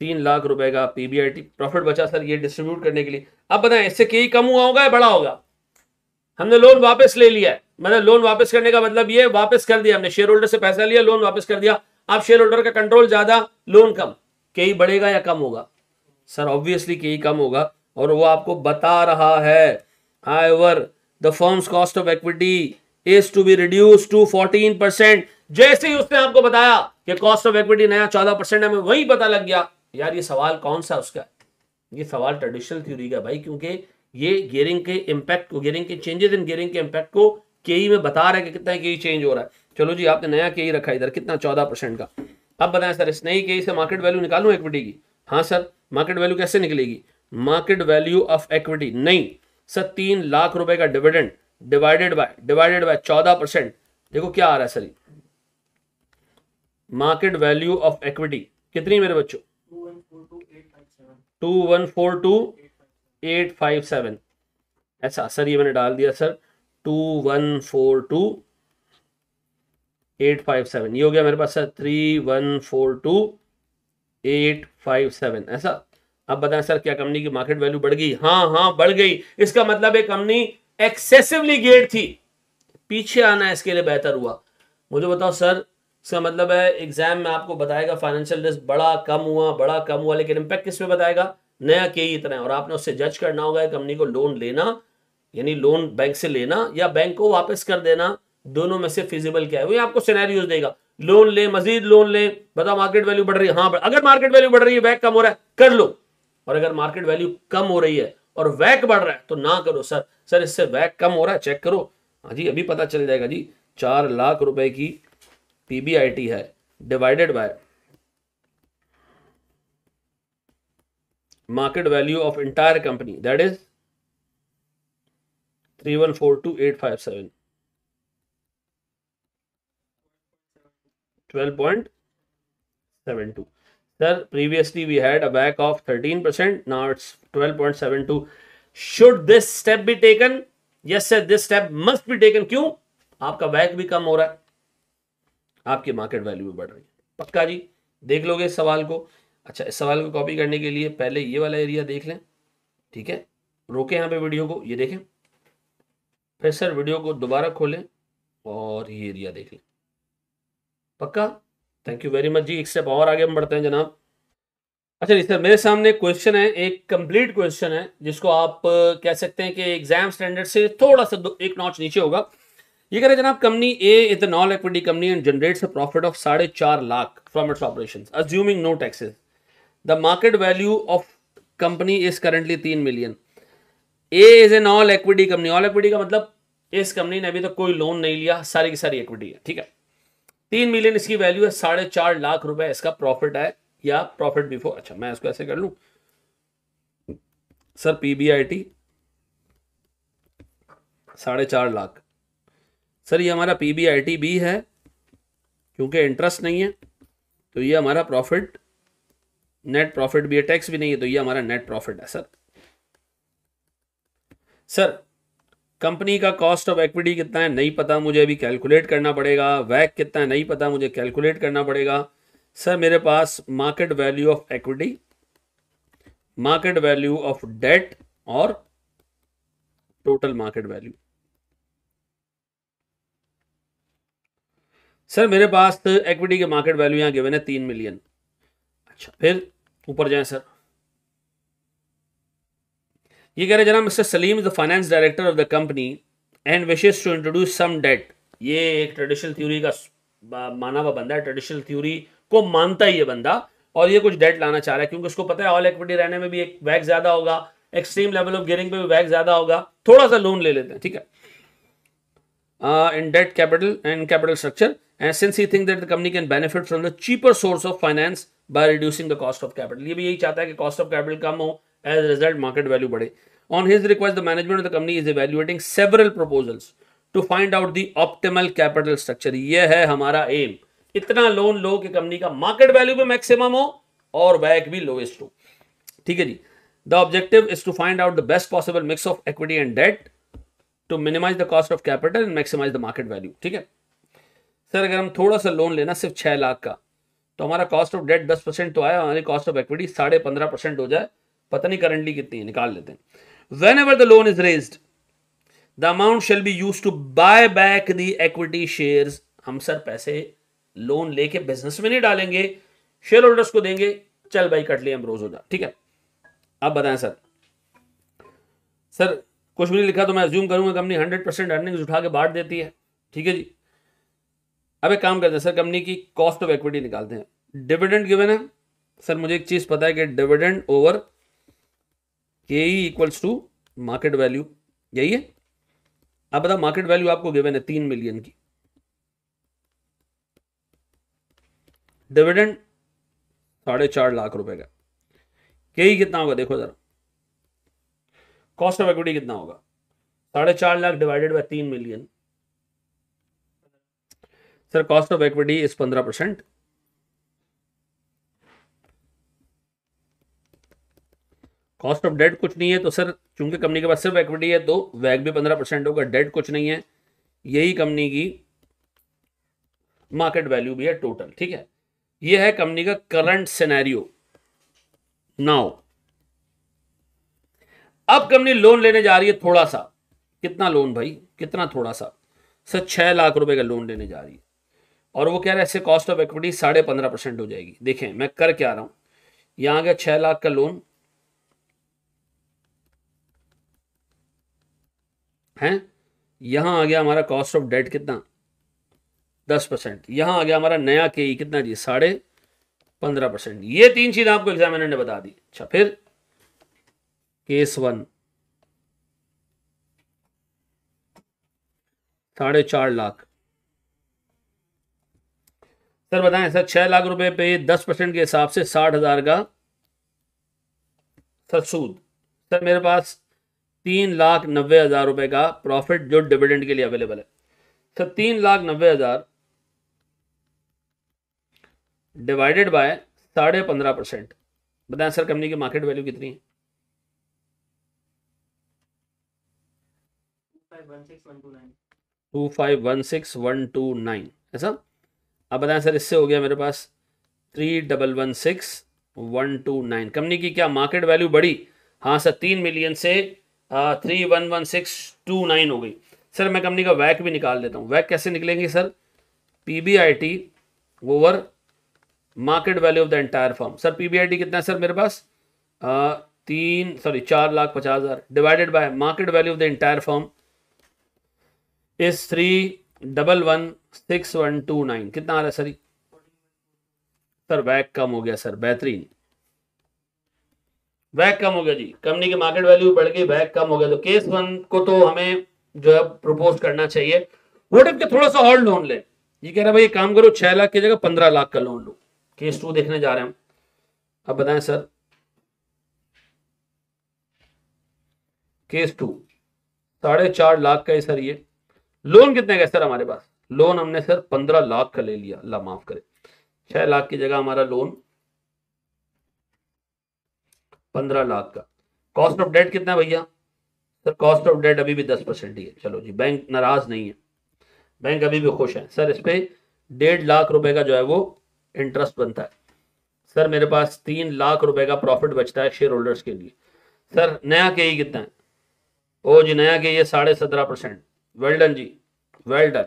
तीन लाख रुपए का पीबीआईटी प्रॉफिट बचा सर ये डिस्ट्रीब्यूट करने के लिए अब बताएं इससे के e कम हुआ होगा या बड़ा होगा हमने लोन वापस ले लिया है मतलब लोन वापस करने का मतलब ये वापस कर दिया हमने शेयर होल्डर से पैसा लिया लोन वापस कर दिया आप शेयर होल्डर का कंट्रोल ज्यादा लोन कम के ही e बढ़ेगा या कम होगा सर ऑब्वियसली के ही कम होगा और वो आपको बता रहा है our the firm's cost of equity is to be reduce to fourteen percent जैसे ही उसने आपको बताया कि कॉस्ट ऑफ इक्विटी नया चौदह परसेंट हमें वही पता लग गया यार ये सवाल कौन सा उसका ये सवाल ट्रेडिशनल थ्योरी का भाई क्योंकि ये गियरिंग के इम्पैक्ट को गियरिंग के चेंजेस इन गियरिंग के इम्पैक्ट को के ई e में बता रहे हैं कि कितना के ई चेंज हो रहा है चलो जी आपने नया के ई e रखा इधर कितना चौदह परसेंट का अब बताएं सर इस नई के ई e से मार्केट वैल्यू निकालू इक्विटी की हाँ सर मार्केट वैल्यू कैसे निकलेगी मार्केट वैल्यू ऑफ इक्विटी नहीं सर तीन लाख रुपए का dividend divided by divided by चौदह परसेंट देखो क्या आ रहा है sir market value of equity कितनी मेरे बच्चों two one four two eight five seven ऐसा सर ये मैंने डाल दिया sir two one four two eight five seven ये हो गया मेरे पास sir three one four two eight five seven ऐसा अब बताएं सर क्या कंपनी की मार्केट वैल्यू बढ़ गई हाँ हाँ बढ़ गई इसका मतलब एक कंपनी एक्सेसिवली गेट थी पीछे आना इसके लिए बेहतर हुआ मुझे बताओ सर इसका मतलब है एग्जाम में आपको बताएगा फाइनेंशियल रिस्क बड़ा कम हुआ बड़ा कम हुआ लेकिन इम्पैक्ट किस पे बताएगा नया के ही इतना है और आपने उससे जज करना होगा कंपनी को लोन लेना यानी लोन बैंक से लेना या बैंक को वापस कर देना दोनों में से फिजिबल क्या है वही आपको सिनेरियोज देगा लोन ले मजीद लोन ले बताओ मार्केट वैल्यू बढ़ रही है हाँ अगर मार्केट वैल्यू बढ़ रही है वैक कम हो रहा है कर लो और अगर मार्केट वैल्यू कम हो रही है और वैक बढ़ रहा है तो ना करो सर सर इससे वैक कम हो रहा है चेक करो हाँ जी अभी पता चल जाएगा जी चार लाख रुपए की पीबीआईटी है divided by market value of entire company that is three one four two eight five seven twelve point seven two sir previously we had a बैक of thirteen percent now it's twelve point seven two should this step be taken yes sir this step must be taken क्यों आपका back भी कम हो रहा है आपकी market value भी बढ़ रही है पक्का जी देख लोगे इस सवाल को अच्छा इस सवाल को कॉपी करने के लिए पहले ये वाला एरिया देख लें ठीक है रोके यहाँ पे वीडियो को ये देखें फिर सर वीडियो को दोबारा खोलें और ये एरिया देख लें पक्का थैंक यू वेरी मच जी एक स्टेप और आगे हम बढ़ते हैं जनाब अच्छा जी सर मेरे सामने क्वेश्चन है एक कंप्लीट क्वेश्चन है जिसको आप कह सकते हैं कि एग्जाम स्टैंडर्ड से थोड़ा सा एक नॉच नीचे होगा ये कह रहे जनाब company A is the non equity company and generates a profit of साढ़े चार lakh from its operations assuming no taxes the market value of company is currently तीन million A is an all equity company all equity का मतलब इस company ने अभी तक तो कोई लोन नहीं लिया सारी की सारी इक्विटी है ठीक है तीन मिलियन इसकी वैल्यू है साढ़े चार लाख रुपए इसका प्रॉफिट है या प्रॉफिट बिफोर अच्छा मैं इसको ऐसे कर लू सर पीबीआईटी साढ़े चार लाख सर ये हमारा पीबीआईटी भी है क्योंकि इंटरेस्ट नहीं है तो ये हमारा प्रॉफिट नेट प्रॉफिट भी है टैक्स भी नहीं है तो ये हमारा नेट प्रॉफिट है सर सर कंपनी का कॉस्ट ऑफ एक्विटी कितना है नहीं पता मुझे अभी कैलकुलेट करना पड़ेगा वैक कितना है नहीं पता मुझे कैलकुलेट करना पड़ेगा सर मेरे पास market value of equity market value of debt और टोटल मार्केट वैल्यू सर मेरे पास एक्विटी के मार्केट वैल्यू यहां गिवन है तीन मिलियन अच्छा फिर ऊपर जाए सर ये कह रहे जनाब mister Salim is the finance director of the company and wishes to introduce some debt ये एक ट्रेडिशनल थ्योरी का माना हुआ बंदा है ट्रेडिशनल थ्योरी को मानता ही है बंदा और ये कुछ डेट लाना चाह रहा है क्योंकि उसको पता है ऑल इक्विटी रहने में भी एक वैक ज़्यादा होगा एक्सट्रीम लेवल ऑफ गेरिंग पे भी वैक ज़्यादा होगा थोड़ा सा लोन ले लेते हैं ठीक है uh, in debt capital and capital structure and since he thinks that the company can benefit from the cheaper source of finance by reducing the cost of capital ye bhi yahi chahta hai ki cost of capital kam ho as a result market value bade on his request the management of the company is evaluating several proposals to find out the optimal capital structure ye hai hamara aim itna loan lo ki company ka market value भी maximum ho aur back bhi lowest ho theek hai ji the objective is to find out the best possible mix of equity and debt to minimise the cost of capital and maximise the market value ठीक है sir अगर हम थोड़ा सा loan लेना सिर्फ छह लाख का तो हमारा कॉस्ट ऑफ डेट दस परसेंट तो आया हमारी कॉस्ट ऑफ इक्विटी साढ़े पंद्रह परसेंट हो जाए पता नहीं करंटली कितनी है निकाल लेते हैं whenever the loan is raise the amount shall be use to buy back the equity share हम सर पैसे लोन लेके बिजनेस में नहीं डालेंगे शेयर होल्डर्स को देंगे चल भाई कट लिए हम रोज हो जा ठीक है आप बताएं सर सर कुछ भी नहीं लिखा तो मैं एज्यूम करूंगा कंपनी हंड्रेड परसेंट अर्निंग उठा के बांट देती है ठीक है जी अब एक काम करते हैं सर कंपनी की कॉस्ट ऑफ इक्विटी निकालते हैं डिविडेंड गिवन है सर मुझे एक चीज पता है कि dividend over K equals to market value यही है आप बताओ मार्केट वैल्यू आपको गिवन है तीन मिलियन की डिविडेंड साढ़े चार लाख रुपए का के ही e कितना होगा देखो जरा कॉस्ट ऑफ इक्विटी कितना होगा साढ़े चार लाख डिवाइडेड बाय तीन million sir cost of equity is पंद्रह परसेंट कॉस्ट ऑफ डेट कुछ नहीं है तो सर चूंकि कंपनी के पास सिर्फ इक्विटी है तो वैग भी पंद्रह परसेंट होगा डेट कुछ नहीं है यही कंपनी की मार्केट वैल्यू भी है टोटल ठीक है यह है कंपनी का करंट सिनेरियो नाउ अब कंपनी लोन लेने जा रही है थोड़ा सा कितना लोन भाई कितना थोड़ा सा सर छह लाख रुपए का लोन लेने जा रही है और वो कह रहा है इससे कॉस्ट ऑफ इक्विटी साढ़े पंद्रह परसेंट हो जाएगी देखें मैं कर क्या रहा हूं यहां गया छह लाख का लोन है यहां आ गया हमारा कॉस्ट ऑफ डेट कितना दस परसेंट यहां आ गया हमारा नया के e कितना जी साढ़े पंद्रह परसेंट ये तीन चीज आपको एग्जामिनर ने बता दी अच्छा फिर केस वन साढ़े चार लाख सर बताएं सर छह लाख रुपए पे दस परसेंट के हिसाब से साठ हजार का सर सूद सर मेरे पास तीन लाख नब्बे हजार रुपए का प्रॉफिट जो डिविडेंड के लिए अवेलेबल है सर तीन लाख नब्बे हजार डिवाइडेड बाय साढ़े पंद्रह परसेंट बताएं सर कंपनी की मार्केट वैल्यू कितनी है two five one six one two nine ऐसा अब बताएं सर इससे हो गया मेरे पास three double one six one two nine कंपनी की क्या मार्केट वैल्यू बढ़ी हाँ सर तीन मिलियन से three one one six two nine हो गई सर मैं कंपनी का वैक भी निकाल देता हूँ वैक कैसे निकलेंगी sir P B I T over market value of the entire firm sir P B I T कितना है सर मेरे पास तीन सॉरी चार लाख पचास हज़ार divided by market value of the entire firm is three double one six one two nine कितना आ रहा है सर सर वैक कम हो गया सर बेहतरीन वैक कम हो गया जी कंपनी की मार्केट वैल्यू बढ़ गई वैक कम हो गया तो केस वन को तो हमें जो है प्रपोज करना चाहिए वोट के थोड़ा सा और लोन ले ये कह रहा भाई काम करो छह लाख की जगह पंद्रह लाख का लोन लो केस टू देखने जा रहे हैं हम अब बताएं सर केस टू साढ़े चार लाख का है सर ये लोन कितने का सर हमारे पास लोन हमने सर पंद्रह लाख का ले लिया अल्लाह माफ करे छह लाख की जगह हमारा लोन पंद्रह लाख का कॉस्ट ऑफ डेट कितना भैया सर कॉस्ट ऑफ डेट अभी भी दस परसेंट ही है चलो जी बैंक नाराज नहीं है बैंक अभी भी खुश है सर इस पर डेढ़ लाख रुपए का जो है वो इंटरेस्ट बनता है सर मेरे पास तीन लाख रुपए का प्रॉफिट बचता है शेयर होल्डर्स के लिए सर नया के ही कितना है ओ जी नया के ये साढ़े सत्रह परसेंट वेल्डन जी वेल्डन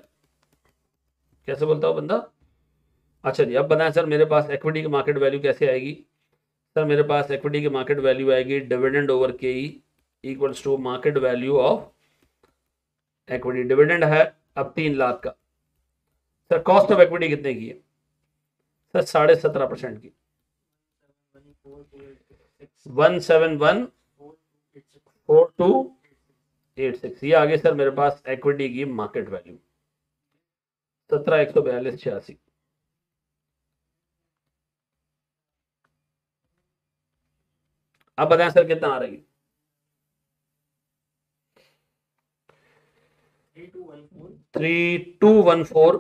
कैसे बोलता हूँ बंदा अच्छा जी अब बताएं सर मेरे पास इक्विटी की मार्केट वैल्यू कैसे आएगी सर मेरे पास इक्विटी की मार्केट वैल्यू आएगी dividend over K E equals to market value of equity dividend है अब तीन लाख का सर कॉस्ट ऑफ इक्विटी कितने की है सर साढ़े सत्रह परसेंट की one seven one four two eight six ये आगे सर मेरे पास एक्विटी की मार्केट वैल्यू सत्रह एक सौ बयालीस छियासी अब बताएं सर कितना आ रही three two one four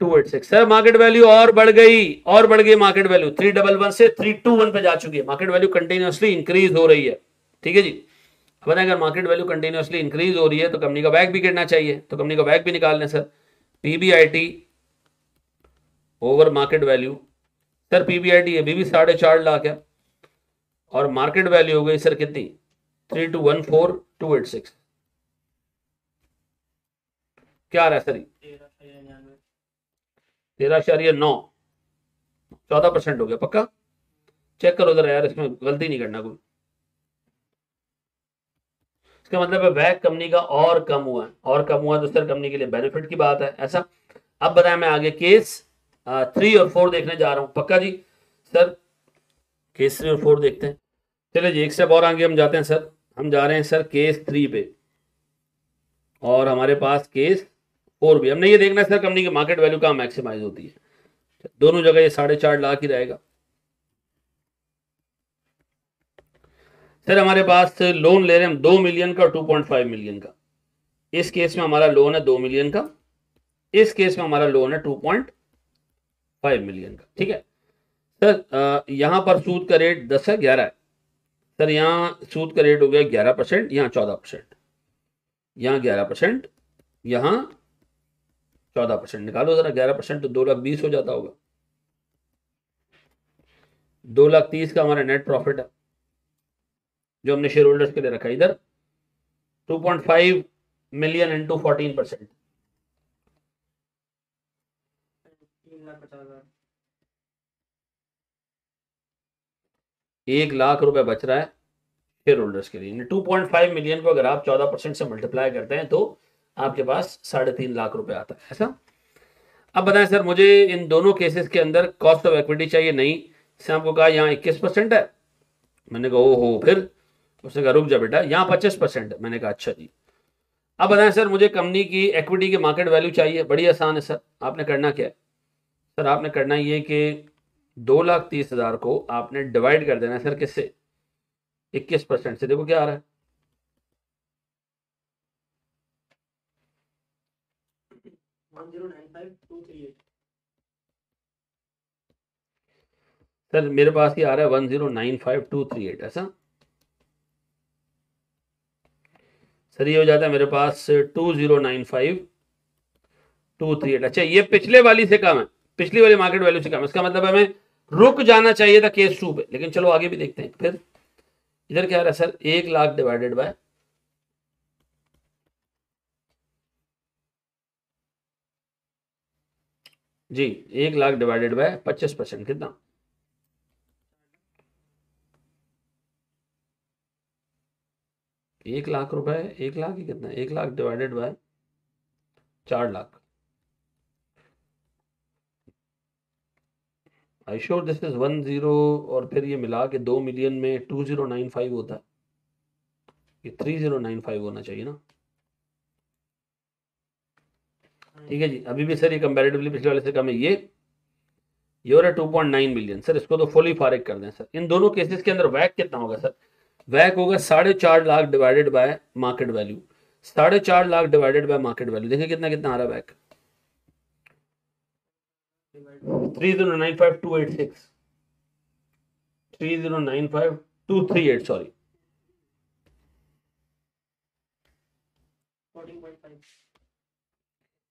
two eight six sir market value और बढ़ गई और बढ़ गई market value three double one से थ्री टू वन पे जा चुकी है मार्केट वैल्यू कंटिन्यूसली इंक्रीज हो रही है ठीक है जी अब अगर मार्केट वैल्यू कंटिन्यूसली इंक्रीज हो रही है तो कंपनी का बैग भी गिरना चाहिए तो कंपनी का बैग भी निकाल लें sir PBIT over market value sir PBIT अभी भी साढ़े चार लाख है और मार्केट वैल्यू हो गई सर कितनी three two one four two eight six क्या आ रहा है सर तेरह शरिया नौ चौदह परसेंट हो गया पक्का चेक करो जरा यार इसमें गलती नहीं करना कोई इसका मतलब है वह कंपनी का और कम हुआ है और कम हुआ तो सर कंपनी के लिए बेनिफिट की बात है ऐसा अब बताया मैं आगे केस थ्री और फोर देखने जा रहा हूँ पक्का जी सर केस थ्री और फोर देखते हैं चलिए जी एक स्टेप और आगे हम जाते हैं सर हम जा रहे हैं सर केस थ्री पे और हमारे पास केस फोर भी हमने ये देखना है सर कंपनी की मार्केट वैल्यू कहाँ मैक्सिमाइज होती है दोनों जगह ये साढ़े चार लाख ही रहेगा सर हमारे पास लोन ले रहे हैं हम दो मिलियन का टू पॉइंट फाइव मिलियन का इस केस में हमारा लोन है दो मिलियन का इस केस में हमारा लोन है टू पॉइंट फाइव मिलियन का ठीक है सर यहाँ पर सूद का रेट दस है ग्यारह है सर यहाँ सूद का रेट हो गया ग्यारह परसेंट यहाँ चौदह परसेंट यहाँ ग्यारह परसेंट यहाँ चौदह परसेंट निकालो जरा ग्यारह परसेंट तो दो लाख बीस हो जाता होगा दो लाख तीस का हमारा नेट प्रॉफिट है जो हमने शेयर होल्डर्स के लिए रखा इधर 2.5 मिलियन इंटू फोर्टीन परसेंट एक लाख रुपए बच रहा है शेयर होल्डर्स के लिए 2.5 मिलियन को अगर आप 14 परसेंट से मल्टीप्लाई करते हैं तो आपके पास साढ़े तीन लाख रुपए आता है ऐसा अब बताएं सर मुझे इन दोनों केसेस के अंदर कॉस्ट ऑफ एक्विटी चाहिए नहीं इससे आपको कहा यहाँ इक्कीस परसेंट है मैंने कहा ओ हो फिर उसने कहा रुक जा बेटा यहाँ पच्चीस परसेंट मैंने कहा अच्छा जी अब बताएं सर मुझे कंपनी की इक्विटी की मार्केट वैल्यू चाहिए बड़ी आसान है सर आपने करना क्या है सर आपने करना ये कि दो लाख तीस हज़ार को आपने डिवाइड कर देना है सर किससे इक्कीस परसेंट से देखो क्या आ रहा है सर मेरे पास ये आ रहा है one zero nine five two three eight ऐसा सर ये हो जाता है मेरे पास two zero nine five two three eight अच्छा ये पिछले वाली से कम है पिछली वाली मार्केट वैल्यू से कम इसका मतलब हमें रुक जाना चाहिए था केस टू पे लेकिन चलो आगे भी देखते हैं फिर इधर क्या रहा है सर एक लाख डिवाइडेड बाय जी एक लाख डिवाइडेड बाय पच्चीस परसेंट कितना एक लाख रुपए एक लाख ही कितना एक लाख डिवाइडेड बाय चार lakh I sure this is one zero और फिर ये मिला के दो मिलियन में टू जीरो नाइन फाइव होता है ये थ्री जीरो नाइन फाइव होना चाहिए ना ठीक है जी अभी भी सर ये कंपेरेटिवली पिछले वाले से कम है ये योर है two point nine million sir इसको तो फुली फारिक कर दें सर इन दोनों केसेस के अंदर वैक कितना होगा सर वैक होगा साढ़े चार lakh divided by market value साढ़े चार lakh divided by market value देखिए कितना कितना आ रहा है वैक three zero nine five two eight six three zero nine five two three eight sorry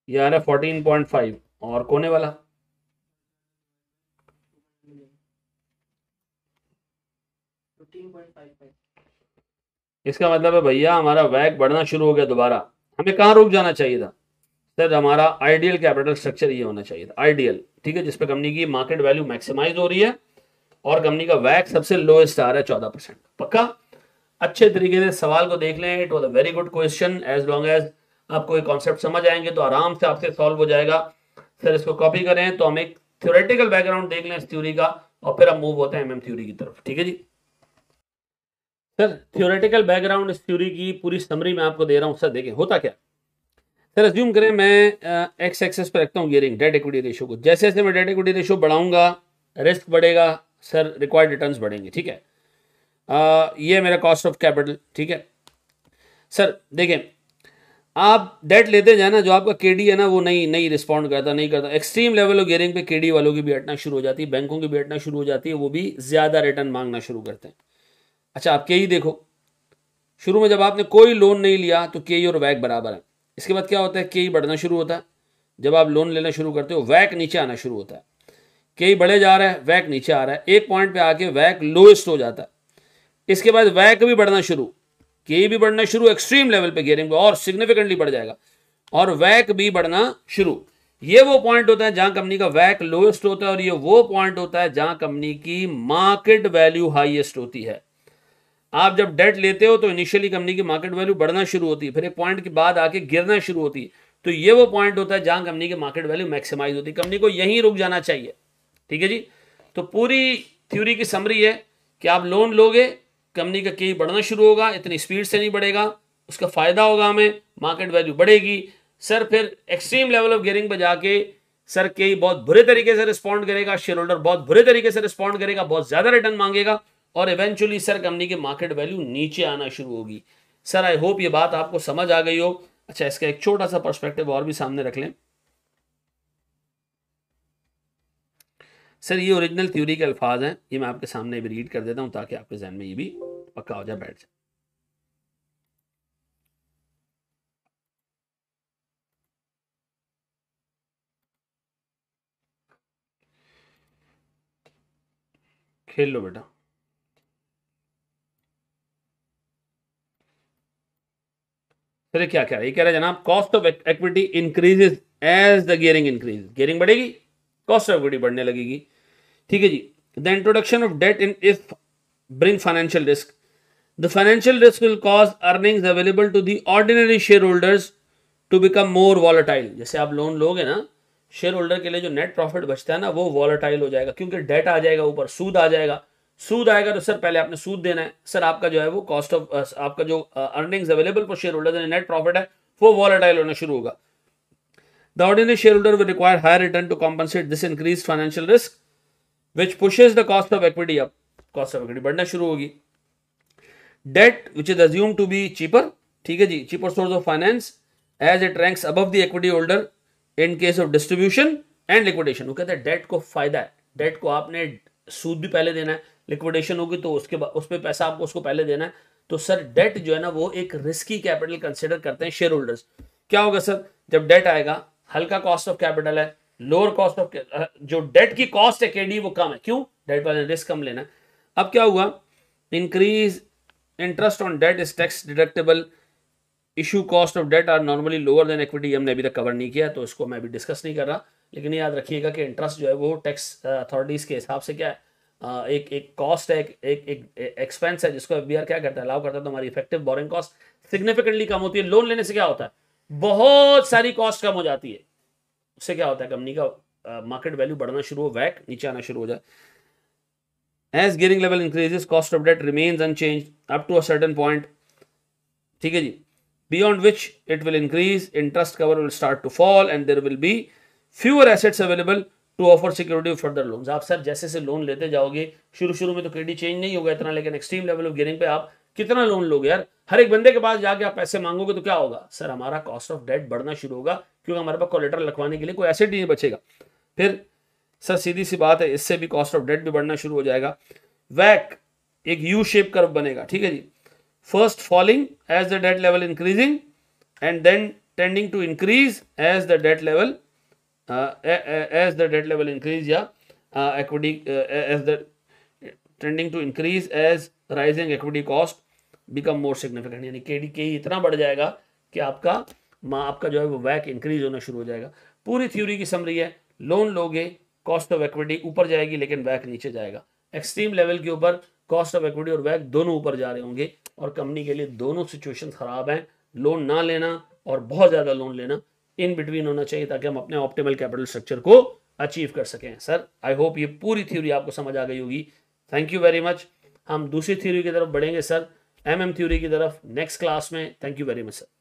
ये आ रहा है फोर्टीन पॉइंट फाइव और कोने वाला इसका मतलब है भैया हमारा वैक बढ़ना शुरू हो गया दोबारा हमें कहाँ रुक जाना चाहिए था सर हमारा आइडियल कैपिटल स्ट्रक्चर ये होना चाहिए था आइडियल ठीक है जिसपे कंपनी की मार्केट वैल्यू मैक्सिमाइज हो रही है और कंपनी का वैक सबसे लोएस्ट आ रहा है चौदह परसेंट पक्का अच्छे तरीके से सवाल को देख लें it was a very good question as long as आपको एक कॉन्सेप्ट समझ आएंगे तो आराम से आपसे सॉल्व हो जाएगा सर इसको कॉपी करें तो हम एक थ्योरेटिकल बैकग्राउंड देख लें इस थ्योरी का और फिर हम मूव होते हैं एम थ्योरी की तरफ ठीक है जी सर थियोरेटिकल बैकग्राउंड इस थ्योरी की पूरी समरी मैं आपको दे रहा हूँ सर देखिए होता क्या सर एज्यूम करें मैं एक्स एक्सेस पर रखता हूँ गियरिंग डेट इक्विटी रेशो को जैसे जैसे मैं डेट इक्विटी रेशो बढ़ाऊंगा रिस्क बढ़ेगा सर रिक्वायर्ड रिटर्न बढ़ेंगे ठीक है आ, ये मेरा कॉस्ट ऑफ कैपिटल ठीक है सर देखें आप डेट लेते जाना जो आपका के है ना वो नहीं नहीं रिस्पॉन्ड करता नहीं करता एक्सट्रीम लेवल ऑफ गियरिंग पे के वालों की भी हटना शुरू हो जाती है बैंकों की भी हटना शुरू हो जाती है वो भी ज़्यादा रिटर्न मांगना शुरू करते हैं अच्छा आप के ही e देखो शुरू में जब आपने कोई लोन नहीं लिया तो के e और वैक बराबर है इसके बाद क्या होता है के e बढ़ना शुरू होता है जब आप लोन लेना शुरू करते हो वैक नीचे आना शुरू होता है के बढ़े जा रहा है वैक नीचे आ रहा है एक पॉइंट पे आके वैक लोएस्ट हो जाता है इसके बाद वैक भी बढ़ना शुरू के भी बढ़ना शुरू एक्सट्रीम लेवल पे गियरिंग और सिग्निफिकेंटली बढ़ जाएगा और वैक भी बढ़ना शुरू ये वो पॉइंट होता है जहां कंपनी का वैक लोएस्ट होता है और ये वो पॉइंट होता है जहां कंपनी की मार्केट वैल्यू हाइएस्ट होती है आप जब डेट लेते हो तो इनिशियली कंपनी की मार्केट वैल्यू बढ़ना शुरू होती है फिर एक पॉइंट के बाद आके गिरना शुरू होती है तो ये वो पॉइंट होता है जहां कंपनी की मार्केट वैल्यू मैक्सिमाइज होती है कंपनी को यहीं रुक जाना चाहिए ठीक है जी तो पूरी थ्योरी की समरी है कि आप लोन लोगे कंपनी का के बढ़ना शुरू होगा इतनी स्पीड से नहीं बढ़ेगा उसका फ़ायदा होगा हमें मार्केट वैल्यू बढ़ेगी सर फिर एक्सट्रीम लेवल ऑफ गेयरिंग पर जाके सर के बहुत बुरे तरीके से रिस्पॉन्ड करेगा शेयर होल्डर बहुत बुरे तरीके से रिस्पॉन्ड करेगा बहुत ज़्यादा रिटर्न मांगेगा और इवेंचुअली सर कंपनी की मार्केट वैल्यू नीचे आना शुरू होगी सर आई होप ये बात आपको समझ आ गई हो अच्छा इसका एक छोटा सा पर्सपेक्टिव और भी सामने रख लें सर ये ओरिजिनल थ्योरी के अल्फाज हैं ये मैं आपके सामने भी रीड कर देता हूं ताकि आपके जहन में ये भी पक्का हो जाए बैठ जाए खेल लो बेटा फिर क्या कह रहा है ये कह रहा है जनाब cost of equity increases as the gearing increase gearing बढ़ेगी कॉस्ट ऑफ इक्विटी बढ़ने लगेगी ठीक है जी the introduction of debt in if bring financial risk the financial risk will cause earnings available to the ordinary share holders to become more volatile जैसे आप loan लोगे ना शेयर होल्डर के लिए जो नेट प्रॉफिट बचता है ना वो वॉलेटाइल हो जाएगा क्योंकि डेट आ जाएगा ऊपर सूद आ जाएगा सूद आएगा तो सर पहले आपने सूद देना है सर आपका जो है वो कॉस्ट ऑफ uh, आपका जो earnings available for share holder net profit है वो वॉलेटाइल होना शुरू होगा the ordinary share holder will require higher return to compensate this increase financial risk which pushes the cost of equity अब cost of equity बढ़ना शुरू होगी debt which is assume to be cheaper ठीक है जी cheaper source of finance as it ranks above the equity holder in case of distribution and liquidation वो कहते हैं डेट को फायदा है डेट को आपने सूद भी पहले देना है लिक्विडेशन होगी तो उसके बाद उस पर पैसा आपको उसको पहले देना है तो सर डेट जो है ना वो एक रिस्की कैपिटल कंसिडर करते हैं शेयर होल्डर्स क्या होगा सर जब डेट आएगा हल्का कॉस्ट ऑफ कैपिटल है लोअर कॉस्ट ऑफ जो डेट की कॉस्ट है केडी वो कम है क्यों डेट वाले रिस्क कम लेना है अब क्या हुआ increase interest on debt is tax deductible issue cost of debt are normally lower than equity हमने अभी तक कवर नहीं किया तो इसको मैं अभी डिस्कस नहीं कर रहा लेकिन याद रखिएगा कि इंटरेस्ट जो है वो टैक्स अथॉरिटीज के हिसाब से क्या है एक एक कॉस्ट है एक एक एक्सपेंस है जिसको एफ क्या करता है अलाउ करता है तो हमारी इफेक्टिव बोरिंग कॉस्ट सिग्निफिकेंटली कम होती है लोन लेने से क्या होता है बहुत सारी कॉस्ट कम हो जाती है उससे क्या होता है कंपनी का मार्केट वैल्यू बढ़ना शुरू हो वैक नीचे आना शुरू हो जाए as gearing level increases cost of debt remains unchanged up to a certain point ठीक है जी beyond which it will increase interest cover will start to fall and there will be fewer assets available to offer security further loan आप sir जैसे से loan लेते जाओगे शुरू शुरू में तो क्रेडिट चेंज नहीं होगा इतना लेकिन एक्सट्रीम लेवल ऑफ गेरिंग पे आप कितना लोन लोगे यार हर एक बंदे के पास जाके आप पैसे मांगोगे तो क्या होगा सर हमारा कॉस्ट ऑफ डेट बढ़ना शुरू होगा क्योंकि हमारे पास कॉलेटर लगवाने के लिए कोई एसेट नहीं बचेगा फिर सर सीधी सी बात है इससे भी कॉस्ट ऑफ डेट भी बढ़ना शुरू हो जाएगा वैक एक यू शेप कर्व बनेगा ठीक है जी first falling as the debt level increasing and then tending to increase as the debt level Uh, as the debt level increase या uh, equity uh, as the trending to increase as rising equity cost become more significant यानी के D के ही इतना बढ़ जाएगा कि आपका माँ आपका जो है वो वैक इंक्रीज होना शुरू हो जाएगा पूरी थ्योरी की समरी है लोन लोगे कॉस्ट ऑफ इक्विटी ऊपर जाएगी लेकिन वैक नीचे जाएगा एक्सट्रीम लेवल के ऊपर कॉस्ट ऑफ इक्विटी और वैक दोनों ऊपर जा रहे होंगे और कंपनी के लिए दोनों सिचुएशन खराब हैं लोन ना लेना और बहुत ज़्यादा लोन लेना इन बिटवीन होना चाहिए ताकि हम अपने ऑप्टिमल कैपिटल स्ट्रक्चर को अचीव कर सकें सर आई होप ये पूरी थ्योरी आपको समझ आ गई होगी थैंक यू वेरी मच हम दूसरी थ्योरी की तरफ बढ़ेंगे सर एम एम थ्योरी की तरफ नेक्स्ट क्लास में thank you very much sir